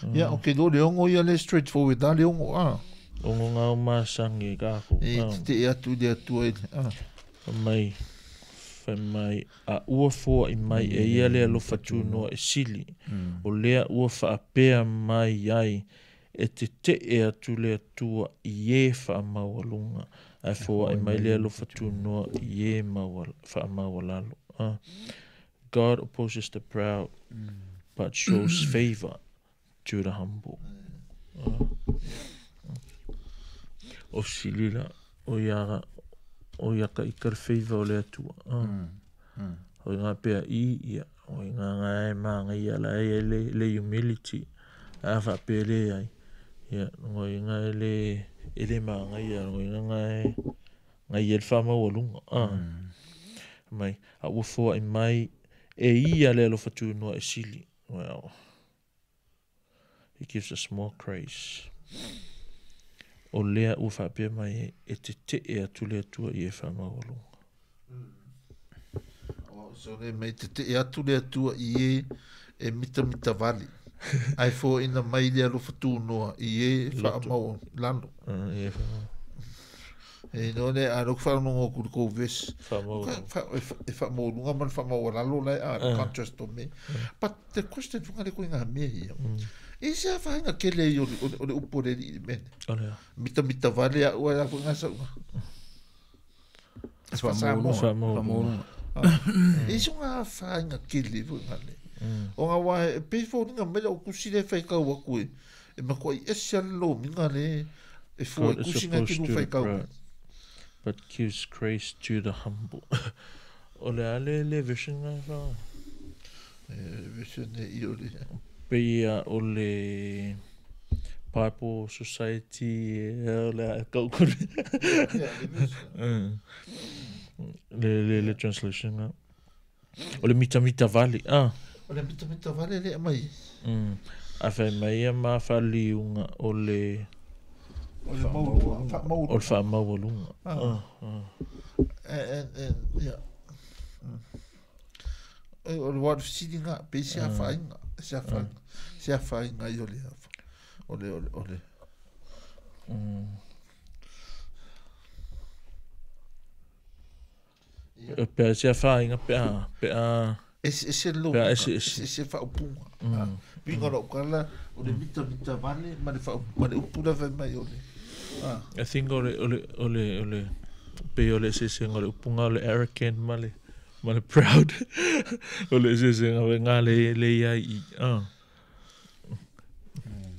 Mm. Yeah, okay, do le ongo ya le straight forward da le ongo. Ah. Ongo nga ma sangi ka ko. E, e te ya tu de tu e. Ah. Mai. Fa mai a ua fua i mai e ia lea lofa tūnoa e sili. Mm. O lea ua fa apea mai iai e te te e atu tu tua i e fa amaualunga. Ai fua i mai lea lofa tūnoa i e fa amaualalo. Ah. God opposes the proud, mm. but shows mm. favor to the humble. Mm. Oh, o silila, o yara, o yaka ikar favor le atua. Ah. Mm. O yara pia i, ia, o yara ngā e mā i ala e le, le humility, a wha pia le ai. Ia, o yara e le, e le mā ngā i ala, o yara ngā e, ngā i el whamau alunga. Ah. Mai, a wufoa i mai, mai, e ia le alofa tu noa e sili. Well, he gives us more grace. O lea ua whapea mai e, e te te e atu lea tua i e wha maualunga. Mm. Oh, so ne, mai te te e atu lea tua i e e mita mita wali. Ai fo ina mai lea alofa tu noa i e, ah, e wha maualunga. Lano. Uh, i e E no ne a no fa no ku ku ves. Fa mo. E fa mo no man fa mo la lo la a eh. contrast to me. Eh. But the question fu ngale ko nga me hi. Mm. E se a fa nga ke le yo o le upo le di me. Ona. Mi to mi to a u a nga so. Fa mo. Fa mo. Fa mo. E se nga fa nga ke le fu nga mm. O nga wa e pe fo nga me la ku si le fa ka u ku. E ma ko e se lo mi nga E fu ku si nga ti ku fa ka u but gives grace to the humble. o le ale le vision ngā rā? Vision e i ori. Pia o le Bible Society e le a kaukuri. yeah, mm. le, le, le translation ngā. O le mita mita vali. Ah. O le mita mita vali le amai. Mm. A whai mai a mā whaliunga o le... Mm. O le wha maualunga. And, and, on O le wadu siringa, pe se a whainga, se c'est whainga, se a c'est i ole awa. on a whainga, a, on Ah. I think ole ole ole ole pe ole se se ngale upunga ole arrogant male male proud ole se se ngale ngale le ya i ah. Mm.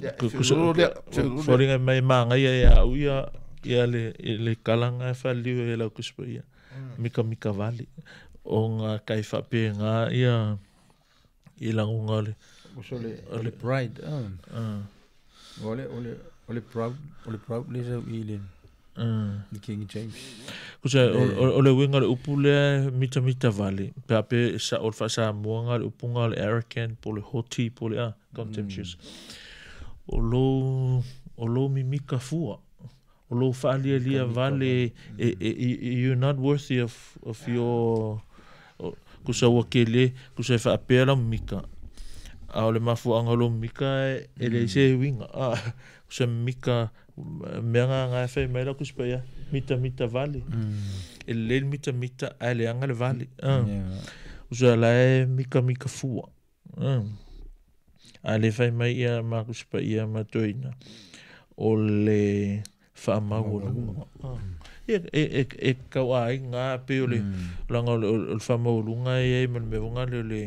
Yeah, Foringa mai manga ia ia au ia ia le le kalanga e faliu e la kuspa ia. Mm. Mika mika vali. ong ngā kai whape ngā ia i langunga le. Ole pride. Ah. Ah. Ole, ole, Olé proud, olé proud le sa i Mm. Ni King James. Kusa ole winga le upu mita mita vale. Pe sa ol sa muanga le upunga le American polé le hoti po le a ah, contemptuous. oló lo o lo mi mika fua. O lo fa lia vale e, e, you're not worthy of of your kusa sa kusa fa pe la mika. A ole mafu angalo mika ele mm. se winga. Ah. se mika mea nga e whai meira kuspa ia mita mita vali mm. e leil mita mita a le anga le vali mm. yeah. uzo ala e mika mika fua mm. a le whai mai ia ma kuspa ia ma toina o le wha mago mm. mm. e, e, e, e kau a inga pe o le mm. langa o le wha mago lunga e e man me wonga le le, le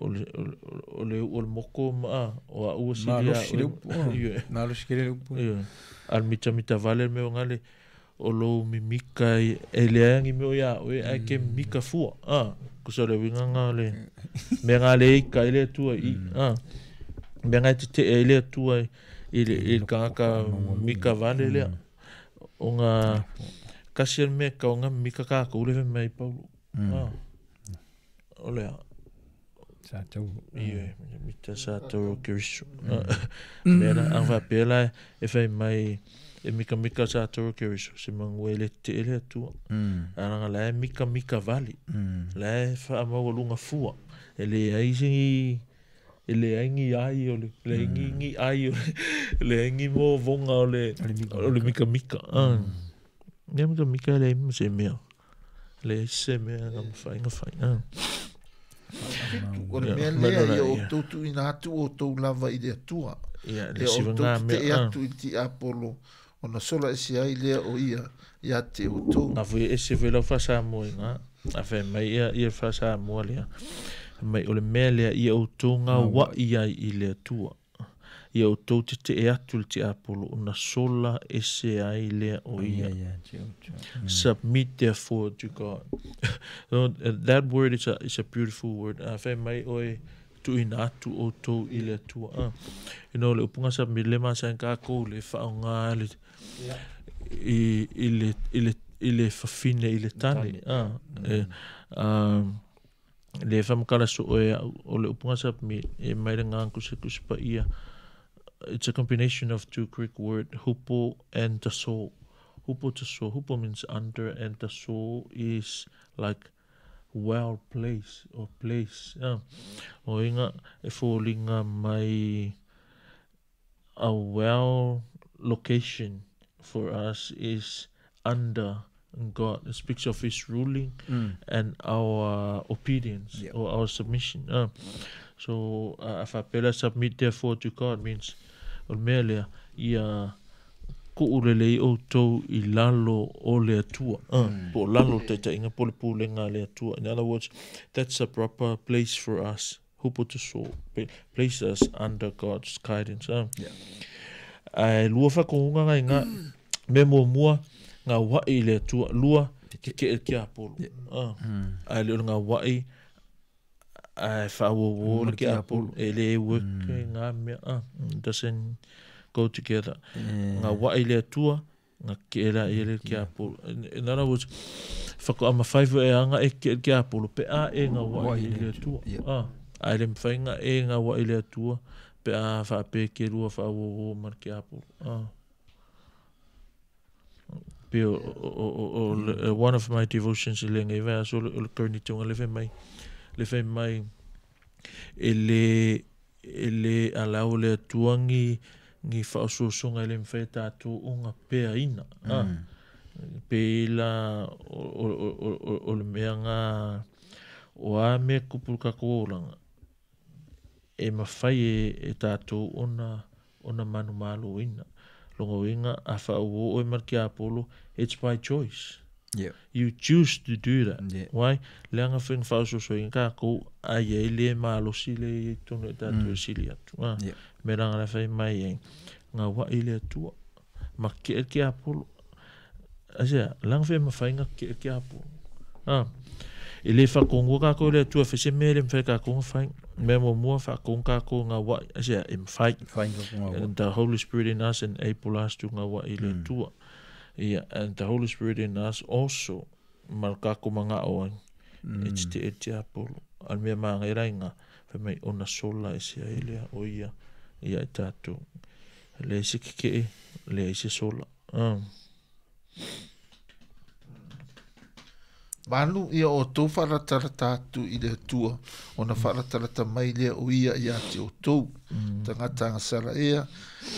ole ole ole moko ma o a mm. o si dia na lo si kere pu al mi chami ta valer me ngale o lo mi mika ele ang mi o ya o e ke mika fu a ko so winga ngale me ngale ka ele tu i mm. a me ngale te ele tu ele il ka mika vale mm. le o nga kasir me ka nga mika ka ko le me pa o le a Tātou. Ie, mm. mita tātou o kirisho. Mm. Mena, ang whapela e whai mai e mika mika tātou o kirisho. Se mangu ele te ele atua. Mm. Aranga lai mika mika vali. Lai whaamau alunga fua. Ele aisingi ele aingi ai ole le ai ngi ai ole le aingi mo vonga ole ole mika mika ah nem mika mika le mo se mea le se mea ngam fai ngam fai ah O le mea lea i o tautu i nātu o tau lava i lea tua. E o tautu te atu i ti apolo. O na sola e se ai lea o ia i a te o tau. Nga fui e se velo fa sa mua inga. A fe mai ia i e fa sa mua lea. Mai o le mea lea i o tau ngā wa i ai i lea tua ia o tau te te e atu te apolo o na sola e se ai lea o ia. Oh, yeah, yeah. Submit therefore to God. no, that word is a, is a beautiful word. A whae mai oe tu ina atu o tau i lea tua. Uh, you know, le upunga sa mi lema sa inka kou le whaonga le... Yeah. I, i, le, i, le, i le fafine i le tani. Uh, mm. eh, um, le whamakala so oe o le upunga sa mi e maire ngā kuse kuse pa ia. Yeah. it's a combination of two Greek word hupo and "taso." Hupo Hupo means under, and "taso" is like well place or place. Oinga, O inga e fōlinga a well location for us is under God. It speaks of His ruling mm. and our obedience yep. or our submission. Uh, so, uh, afapela submit therefore to God means o mea lea ia ko ule le i outou i lalo o le atua uh, ah, mm. po lalo te te inga pole pule ngā le atua in other words that's a proper place for us who put to so place us under God's guidance uh. yeah. ai lua wha ko unga ngai ngā hmm. me mua mua ngā wai le atua lua ke ke e kia polo yeah. uh. mm. ai leo ngā wai ngā wai ai fa wo wo ki apol e le wo mm. ke ah, mm, dasen go together nga wa ile tua nga ke la ile ki apol in other words fa ko five e anga e ke ki apol pe a e nga wa ile tua a ai le mfa e nga wa ile tua pe a fa pe ke ru fa wo wo mar ki apol a ah. mm. one of my devotions ile nga e va so le kerni tunga le mai le fai mai e le ele ala ole tuangi ngi fa so so ngai le mfai ta tu unga pe ina ah. mm. pe la o le me nga o a me kupul ka ko e mafai e, e ta tu ona ona manu malu ina longo inga a fa o e mar ki it's by choice mm. Yeah. You choose to do that. Yeah. Why? Leanga whin whauso so inga ko a ye le ma lo sile i tonu e tatu e sili atu. Yeah. Me ranga na whai mai e ngā wa i le atua. Ma ke ke apolo. Asea, leanga whin ma whai ngā ke ke apolo. Ah. I le whakongo ka ko le atua whese me le mwhai ka kongo whai. Me mo mua whakongo ka ko ngā wa. Asea, im whai. Whai ngā wai. The Holy Spirit in us enables us to ngā wa i le atua. Mm. yeah, and the Holy Spirit in us also malkako manga oan mm. it's the it's the apple and me ma ngai rai nga fe mai ona sola e ailea e o ia ia e tato le se kike e le e se sola mm. Manu ia o tō wharatara tātu i le tua o na wharatara mai le o ia i ate tanga tanga mm. tangata ngasara ea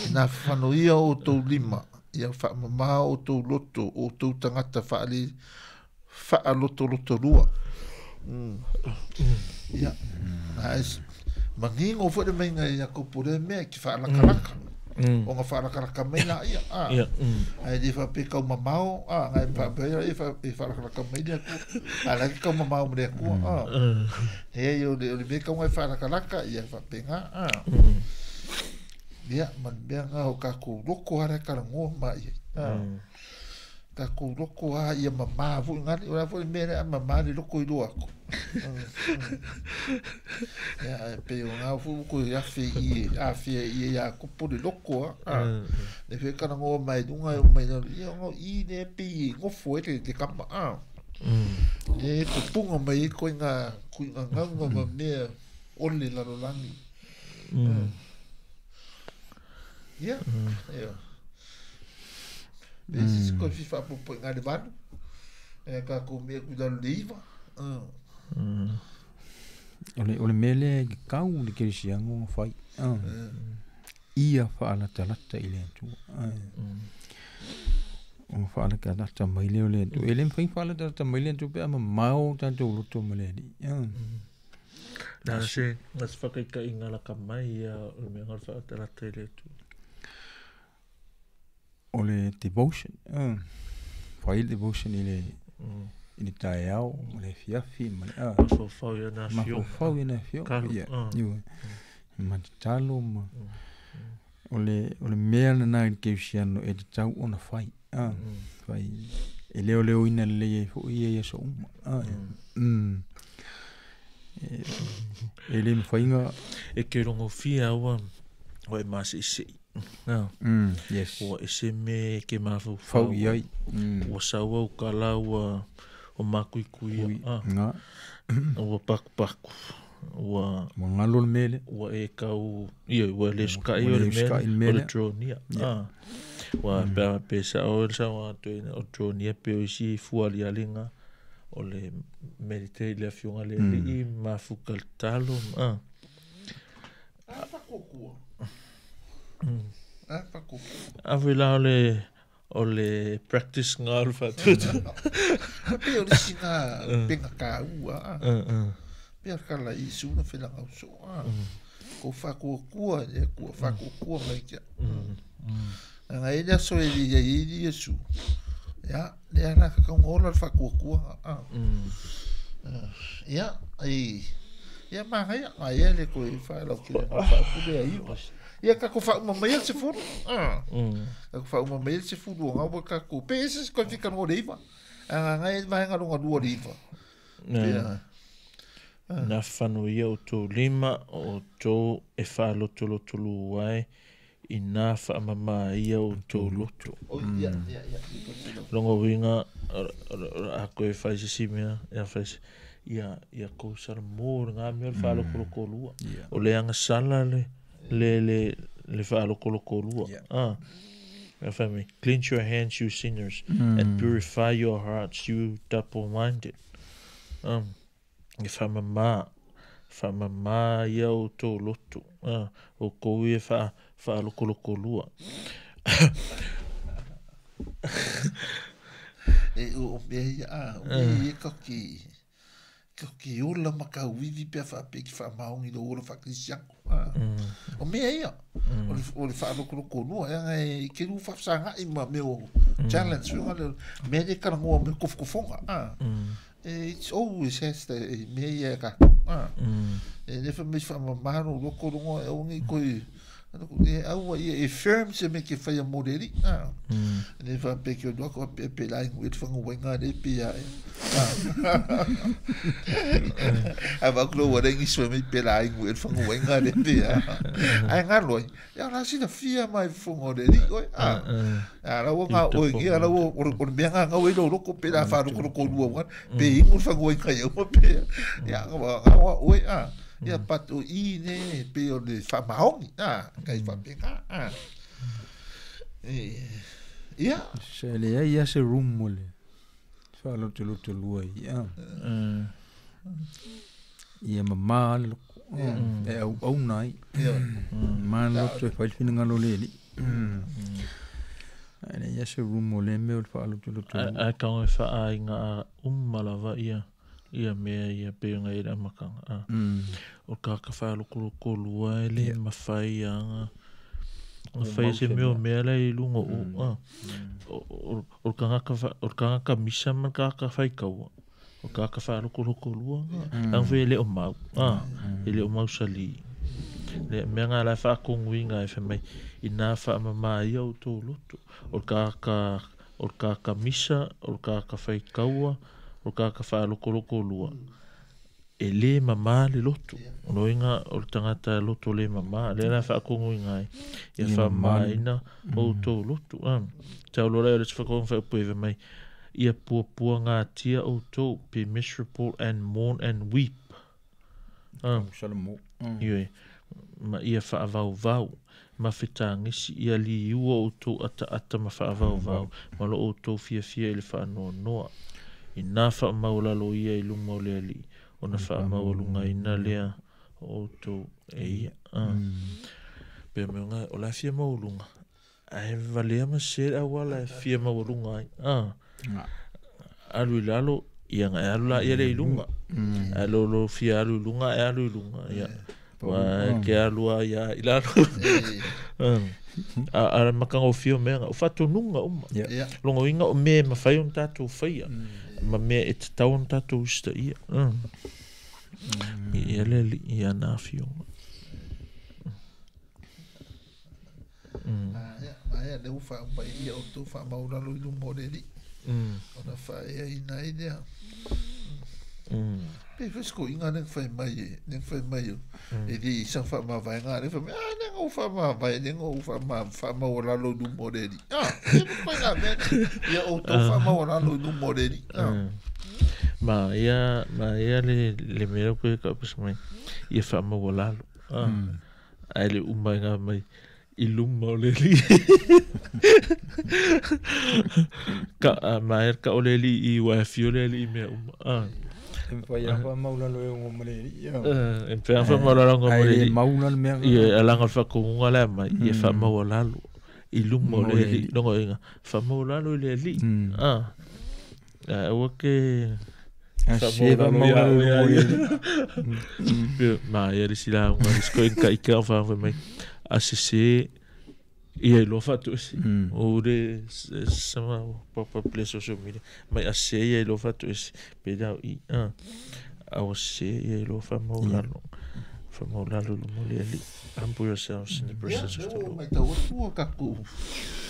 i nga o to lima ia fa mama o to loto o to tangata fa ali fa loto loto rua mm. ia as mangingo fo de mainga ngai ko pure me ki fa la karaka mm. mm. o nga fa la karaka me na ia a ah. ia ai di e fa pe ko mama o a ah, ngai fa e pe ia fa i fa la kalaka me e ia a la ko mama o me ko a e yo de me be ko nga fa la kalaka ia fa pe nga a ah. Ia, man mea ngā o ka kou loko hara kara ngō mā ia. Ka mm. ah. kou loko a ia ma mā vū ngāri, ora vō i mēre a ma mā ni loko i lo ako. Mm. Mm, ia, e pe o ngā vū ko i awhi i e, awhi i ah. e a kupo ni loko a. Ne whi kara ngō i dunga i o mai nāri, ia ngō i ne pe i ngofo e te kama a. Ah. E to punga mai i koi ngā kui ngā ngā ngā mā mea o le laro langi. Ia. Yeah. Mm. Uhum. yeah. Esse mm. Hum. coisa faz pro pegar de barro. É cá comer cuidando de IVA. Mm. Ah. Uhum. Ole ole mele kau de que eles iam fai. Ah. É. Ia fala talata ah. é. hum. hum, é ele tu. Tá, o uhum. fala que ela tá maile ole tu. Ele me fala que ela tá maile tu pe ama mau tanto luto maile. Mm. Nasi, nasi fakai ka ingala kamai ya, umi ngal fa tala tele tu. oleh devotion uh, mm. fail devotion ile mm. ile taa yao ole fiafi mana uh, mafofau yana fio mafofau yana fio ya yo matalo ma ole ole mea na nai ke shiano e tau ona fai ah fai e leo leo ina le ye fo ye ye so um uh, mm. e le mfainga e ke rongo fia wa o e masi No. Mm, yes. O e se me ke ma fau fau. Fau iai. Mm. O sa wau ka lau a o makui kui a. Ah. Nga. o a paku paku. O a... O a mele. O a e kau... Ia, o a les ka iore mele. O a mele. O a drone ia. Yeah. Ah. O a mm. pe sa o el sa o a tuene ia pe o isi fuali a linga. O le merite le afiunga mm. le i mafu kaltalo talo. Ah. Ah, ta kokua. Mm. Ah, paku. Avila o le practice ngā alfa tūtū. Pe o le si ngā penga kā ua. Pe ar kala ah. mm, mm. i suna whena ngā uso. Ah. Mm. Ko whakua kua, e kua whakua kua mai kia. Nga e nea soe li e i ni e su. Ia, le ana ka ka ngola whakua kua. Ah. Ia, ai. Ia, maha ia, ai e le koe whaela o kia ngā whakua kua i o. Ia, ia ka ko fa uma mail se fu ah mm. ka ko fa uma mail se fu wa wa ka ko pe se ko fica no leva ah ngai mai ngalo ngalo dua leva na na fa no ia o to lima o to e fa lo to lo to lu wai i nā ah. wha mama ia o tō e loto. Rongo winga, a koe whaise si mea, ia whaise, ia, ia kou sara mōr ngā mea, whālo kolo kolua. O leanga sala le, le le le fa lo kolo kolo ah fa me clench your hands you sinners mm. and purify your hearts you double minded um e fa ma ma fa ma ma yo to lo to ah o ko e fa fa lo kolo kolo e o be ya o be e, e, ah. ko ki ko ki maka ma ka wivi pe fa pe ki fa ma on i ola fa ki sia ko o mm. mm. me ai o o fa no ko ko no e ke lu fa sa nga i ma me o challenge wi ola me de ka no me ko ko fo ah e it's always has the eh, me ye ka ah eh, e de fa me fa ma ma no ko ko no e o ni ko e au ai e firm se me ke faia moderi ah hmm. ne va pe ke do ko pe pe la ngut e fo ngwa nga de pi ya e. ai ah. va klo wa dengi so me pe la ngut e fo ngwa nga de pi ya ai nga lo ya na si na fia mai fo moderi ko a ah, mm. a la wo nga o ki la wo ko ko bi nga nga wo ro ko pe la fa ro ko ko wo pe ngur fo ngwa ka yo pe ya nga wa nga wo ia patu i ne pe o le whamaoni a kai whapenga a ia se le ia ia se rumole whalote lote lua ia ia mamā le e au au nai mā hmm. lote e whailwhina ngalo leli Ene hmm. ia se rumole me o le whalote lote lua a kaunga wha a inga a ummalava ia ia mea ia peonga i rama kanga. Ah. Mm. O ka ka whaalo kuru ko lua e le yeah. mawhai anga. Ma whai se mea o mea lai i lunga mm. o. Ah. Mm. O, o, o, o ka ngaka misa man ka ka whai kaua. O ka ka whaalo kuru ko lua. Mm. Ang vei le o mau. Ah. Mm. E le o mau sali. Le mea ngā lai wha kongui ngā e whamai. I nā wha mamā ia o tō lotu. O ka ka... O ka ka misa, o ka ka whai kaua, o ka ka wha loko loko lua. E le mama le lotu. Yeah. Ono inga o le tangata loto le mama Le na wha akongo inga e. E wha maina o mm. to lotu. Um, te au lorai o le te whakongo wha upoewe mai. Ia pua pua nga tia o to be miserable and mourn and weep. Um, Shalom. Mm. mm. Ma ia wha avau vau ma fetagisi ia li liua ata ata ma faavaovao ma loo outou fiafia i no no i nā whaamau lalo ia i lunga o lea li o nā mm, whaamau lunga mm. i nā lea o tō e ia mm. pia me unga o la fia mau lunga ai valea ma sere au ala e fia mau lunga ai alu i lalo ia ngai e alu la ia lei lunga alu lo fia alu lunga e alu i lunga ia wa ke alu a ia i lalo a a makanga o fia mea o fatu nunga o ma longo inga o me ma fai un tatu fai ma mea e te tau na tātou ista ia. Mm. Mm. I ele li i ana awhiunga. Mm. Aia, aia leu wha o tō Ona wha ea i lea. Mm. Mm. Pe whesko inga neng mai e, neng whai mai e. E di i sang wha ou fa ma vai ne o fa ma fa ma o lalo du moreri ah fa na me ia o to fa ma o lalo du moreri ah ma ia ma ia le le mero ko ka pus mai ia fa ma o lalo ah hmm. ai e le umba nga mai i lumma o leli ka ma er ka o i wa fi o me umma ah faia maulalo e gomaleli le mea le ama i e faamaualalo i luma o le alii logoiga faamaualalo i le alii a ke ma ia lesi lauga mai asese e ai lofa atu esi o le sama papa pele social media mai a se i ai lofa atu esi pe dau i a au se i ai lofa maulalo famaulalo mole ali se yourselves in the presence of the Lord mai tau o kaku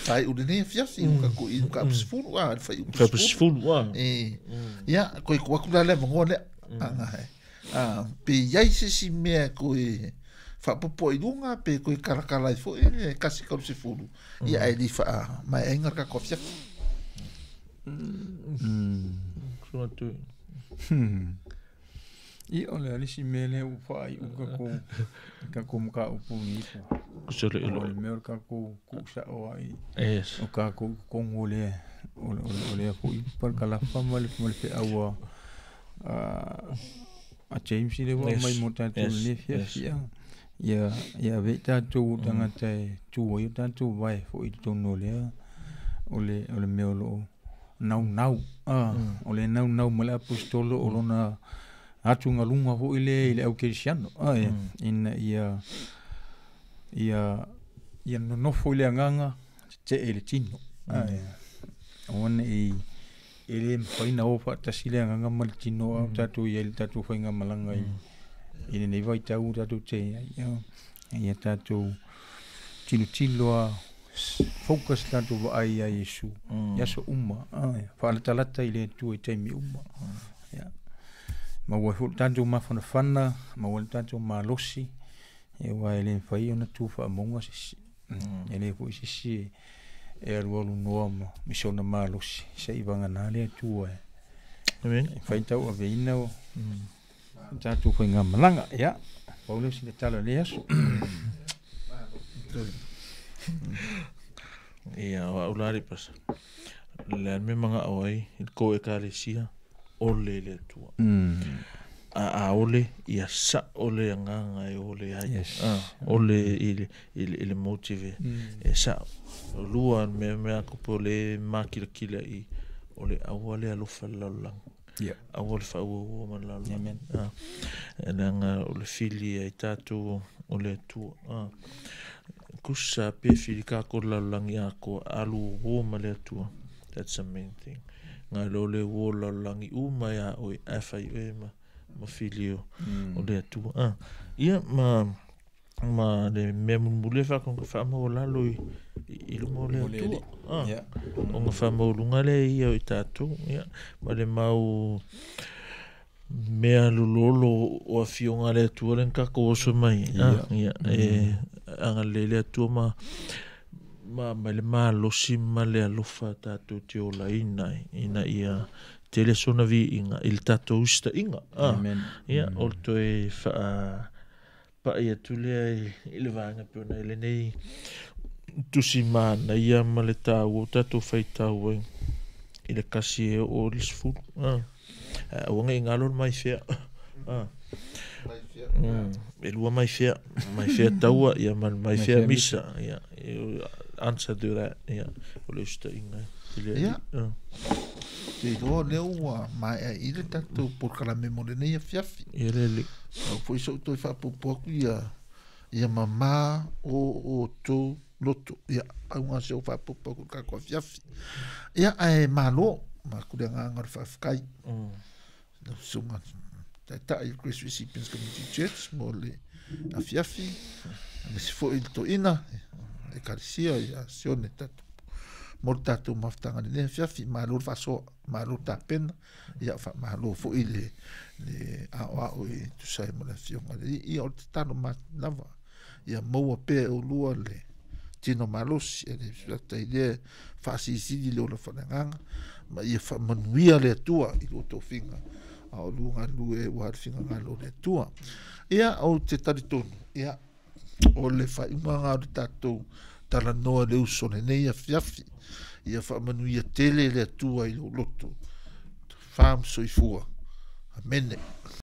fai u lenei afiasi u kaku i ka apusifulu a fai u apusifulu a coi ia koe kua kulale magoa lea agae pe iai sesi mea coi faapopoiluga pe koe kalakalai foʻi e kasi kalusefulu ia mm. e li faa maeaiga lakakoafiafa suatu i o le alisi me le u faa i u kakou kakou makaupuni ipu o le kakou kuusaʻo ai o kakou kokogu o lea o lea foʻi palakalafa ma le feʻaua ah, a james i le ua mai mo tatou le ia ia ve ta tu mm. tanga te tu o ta tu vai fo i tu no le ole ole me lo nau nau a mm. ole nau nau mo mm. le apostolo o lo na atu nga lunga fo ile ile au kristiano a ia in ia ia ia no no fo ile nganga te ele tino a ia one i ele mpoina o fa ta sile nganga mal tino a tatu ia ile tatu fo nganga malanga i mm ina nei vai tau tatou te ia tatou tilotiloa focus tatou vaai a iesu mm. ia so uma faalatalata i mm. e le atua i taimi uma maua foi tatou mafanafana maua le tatou malosi e ua e lē fai ona tu faamauga sesi e lē foi sesi e alualu noa ma misona malosi saʻi vagana le atua e fai tau aveina o mm. um tatou koiga malanga ia paule sile tala le aso ia o aulale pasa le ame magaʻo ai i kou ekalesia ole le atua mm. a ole sa saʻo nga nga e ole ole il il motive e lua ko ma kil kil i le mm. e la yeah. aua le fauaua ma lalame e leaga o le fili ai tatou o le atua ah. kusa pe fili kako lalolagi ako alu uō ma le atua that's a main thing gae lo le uō lalolagi uma iā oe afai oe ma ma fili o hmm. o le atua ah. ia ma ma le mea mulimuli e faakonga faamaua lalo i i lunga o le atua. Ah, o ngā le i au i tātou. Yeah. Ma le mau mea lulolo o a fionga le atua le nka ko oso mai. Yeah. Ah, yeah. Mm. E, anga le le atua ma ma ma le ma lo sima le alofa tato te ola ina ina ia tele sona vi inga il tato usta inga ah, amen ia mm. orto e fa pa ia tu le ai il vanga pio na ele nei tusi mana ia ma tau o tatou faitau ai e. i le kasi e o le sefulu auaga i galo le maifea mm, e lua maifea maifea taua ia ma le maifea misa e, answer do that ia o le inga ia peiloa lea ua maeaʻi le tatou polokalame mo lenei ne ia lele au foʻi soʻu toe faapoopo aku ia ia mamā o outou lotu ia aunga se o fapu pa ku ka kwa fiafi ia ae malo ma kule nga ngar fafkai mm. na sunga taita i Christ Recipients Community Church mo le a fiafi me si fo il to ina e karisia i a sione tatu mo le tatu maftanga ni ne fiafi ma lor fa so ma lor ta pena ia fa ma lor fo il le a oa o i tu sae mo la fionga ia o te tano ma lava ia moua pe o lua le tino malusi e ni fiatai le faasisili leo la fanaganga ma ia faamanuia le atua i lo tofiga lunga lugalu e ua alefigagalo le atua ia au te talitonu ia o le faaiumaga o le tatou talanoa le uso lenei afiafi ia faamanuia tele le atua i lo loto famsoifua amene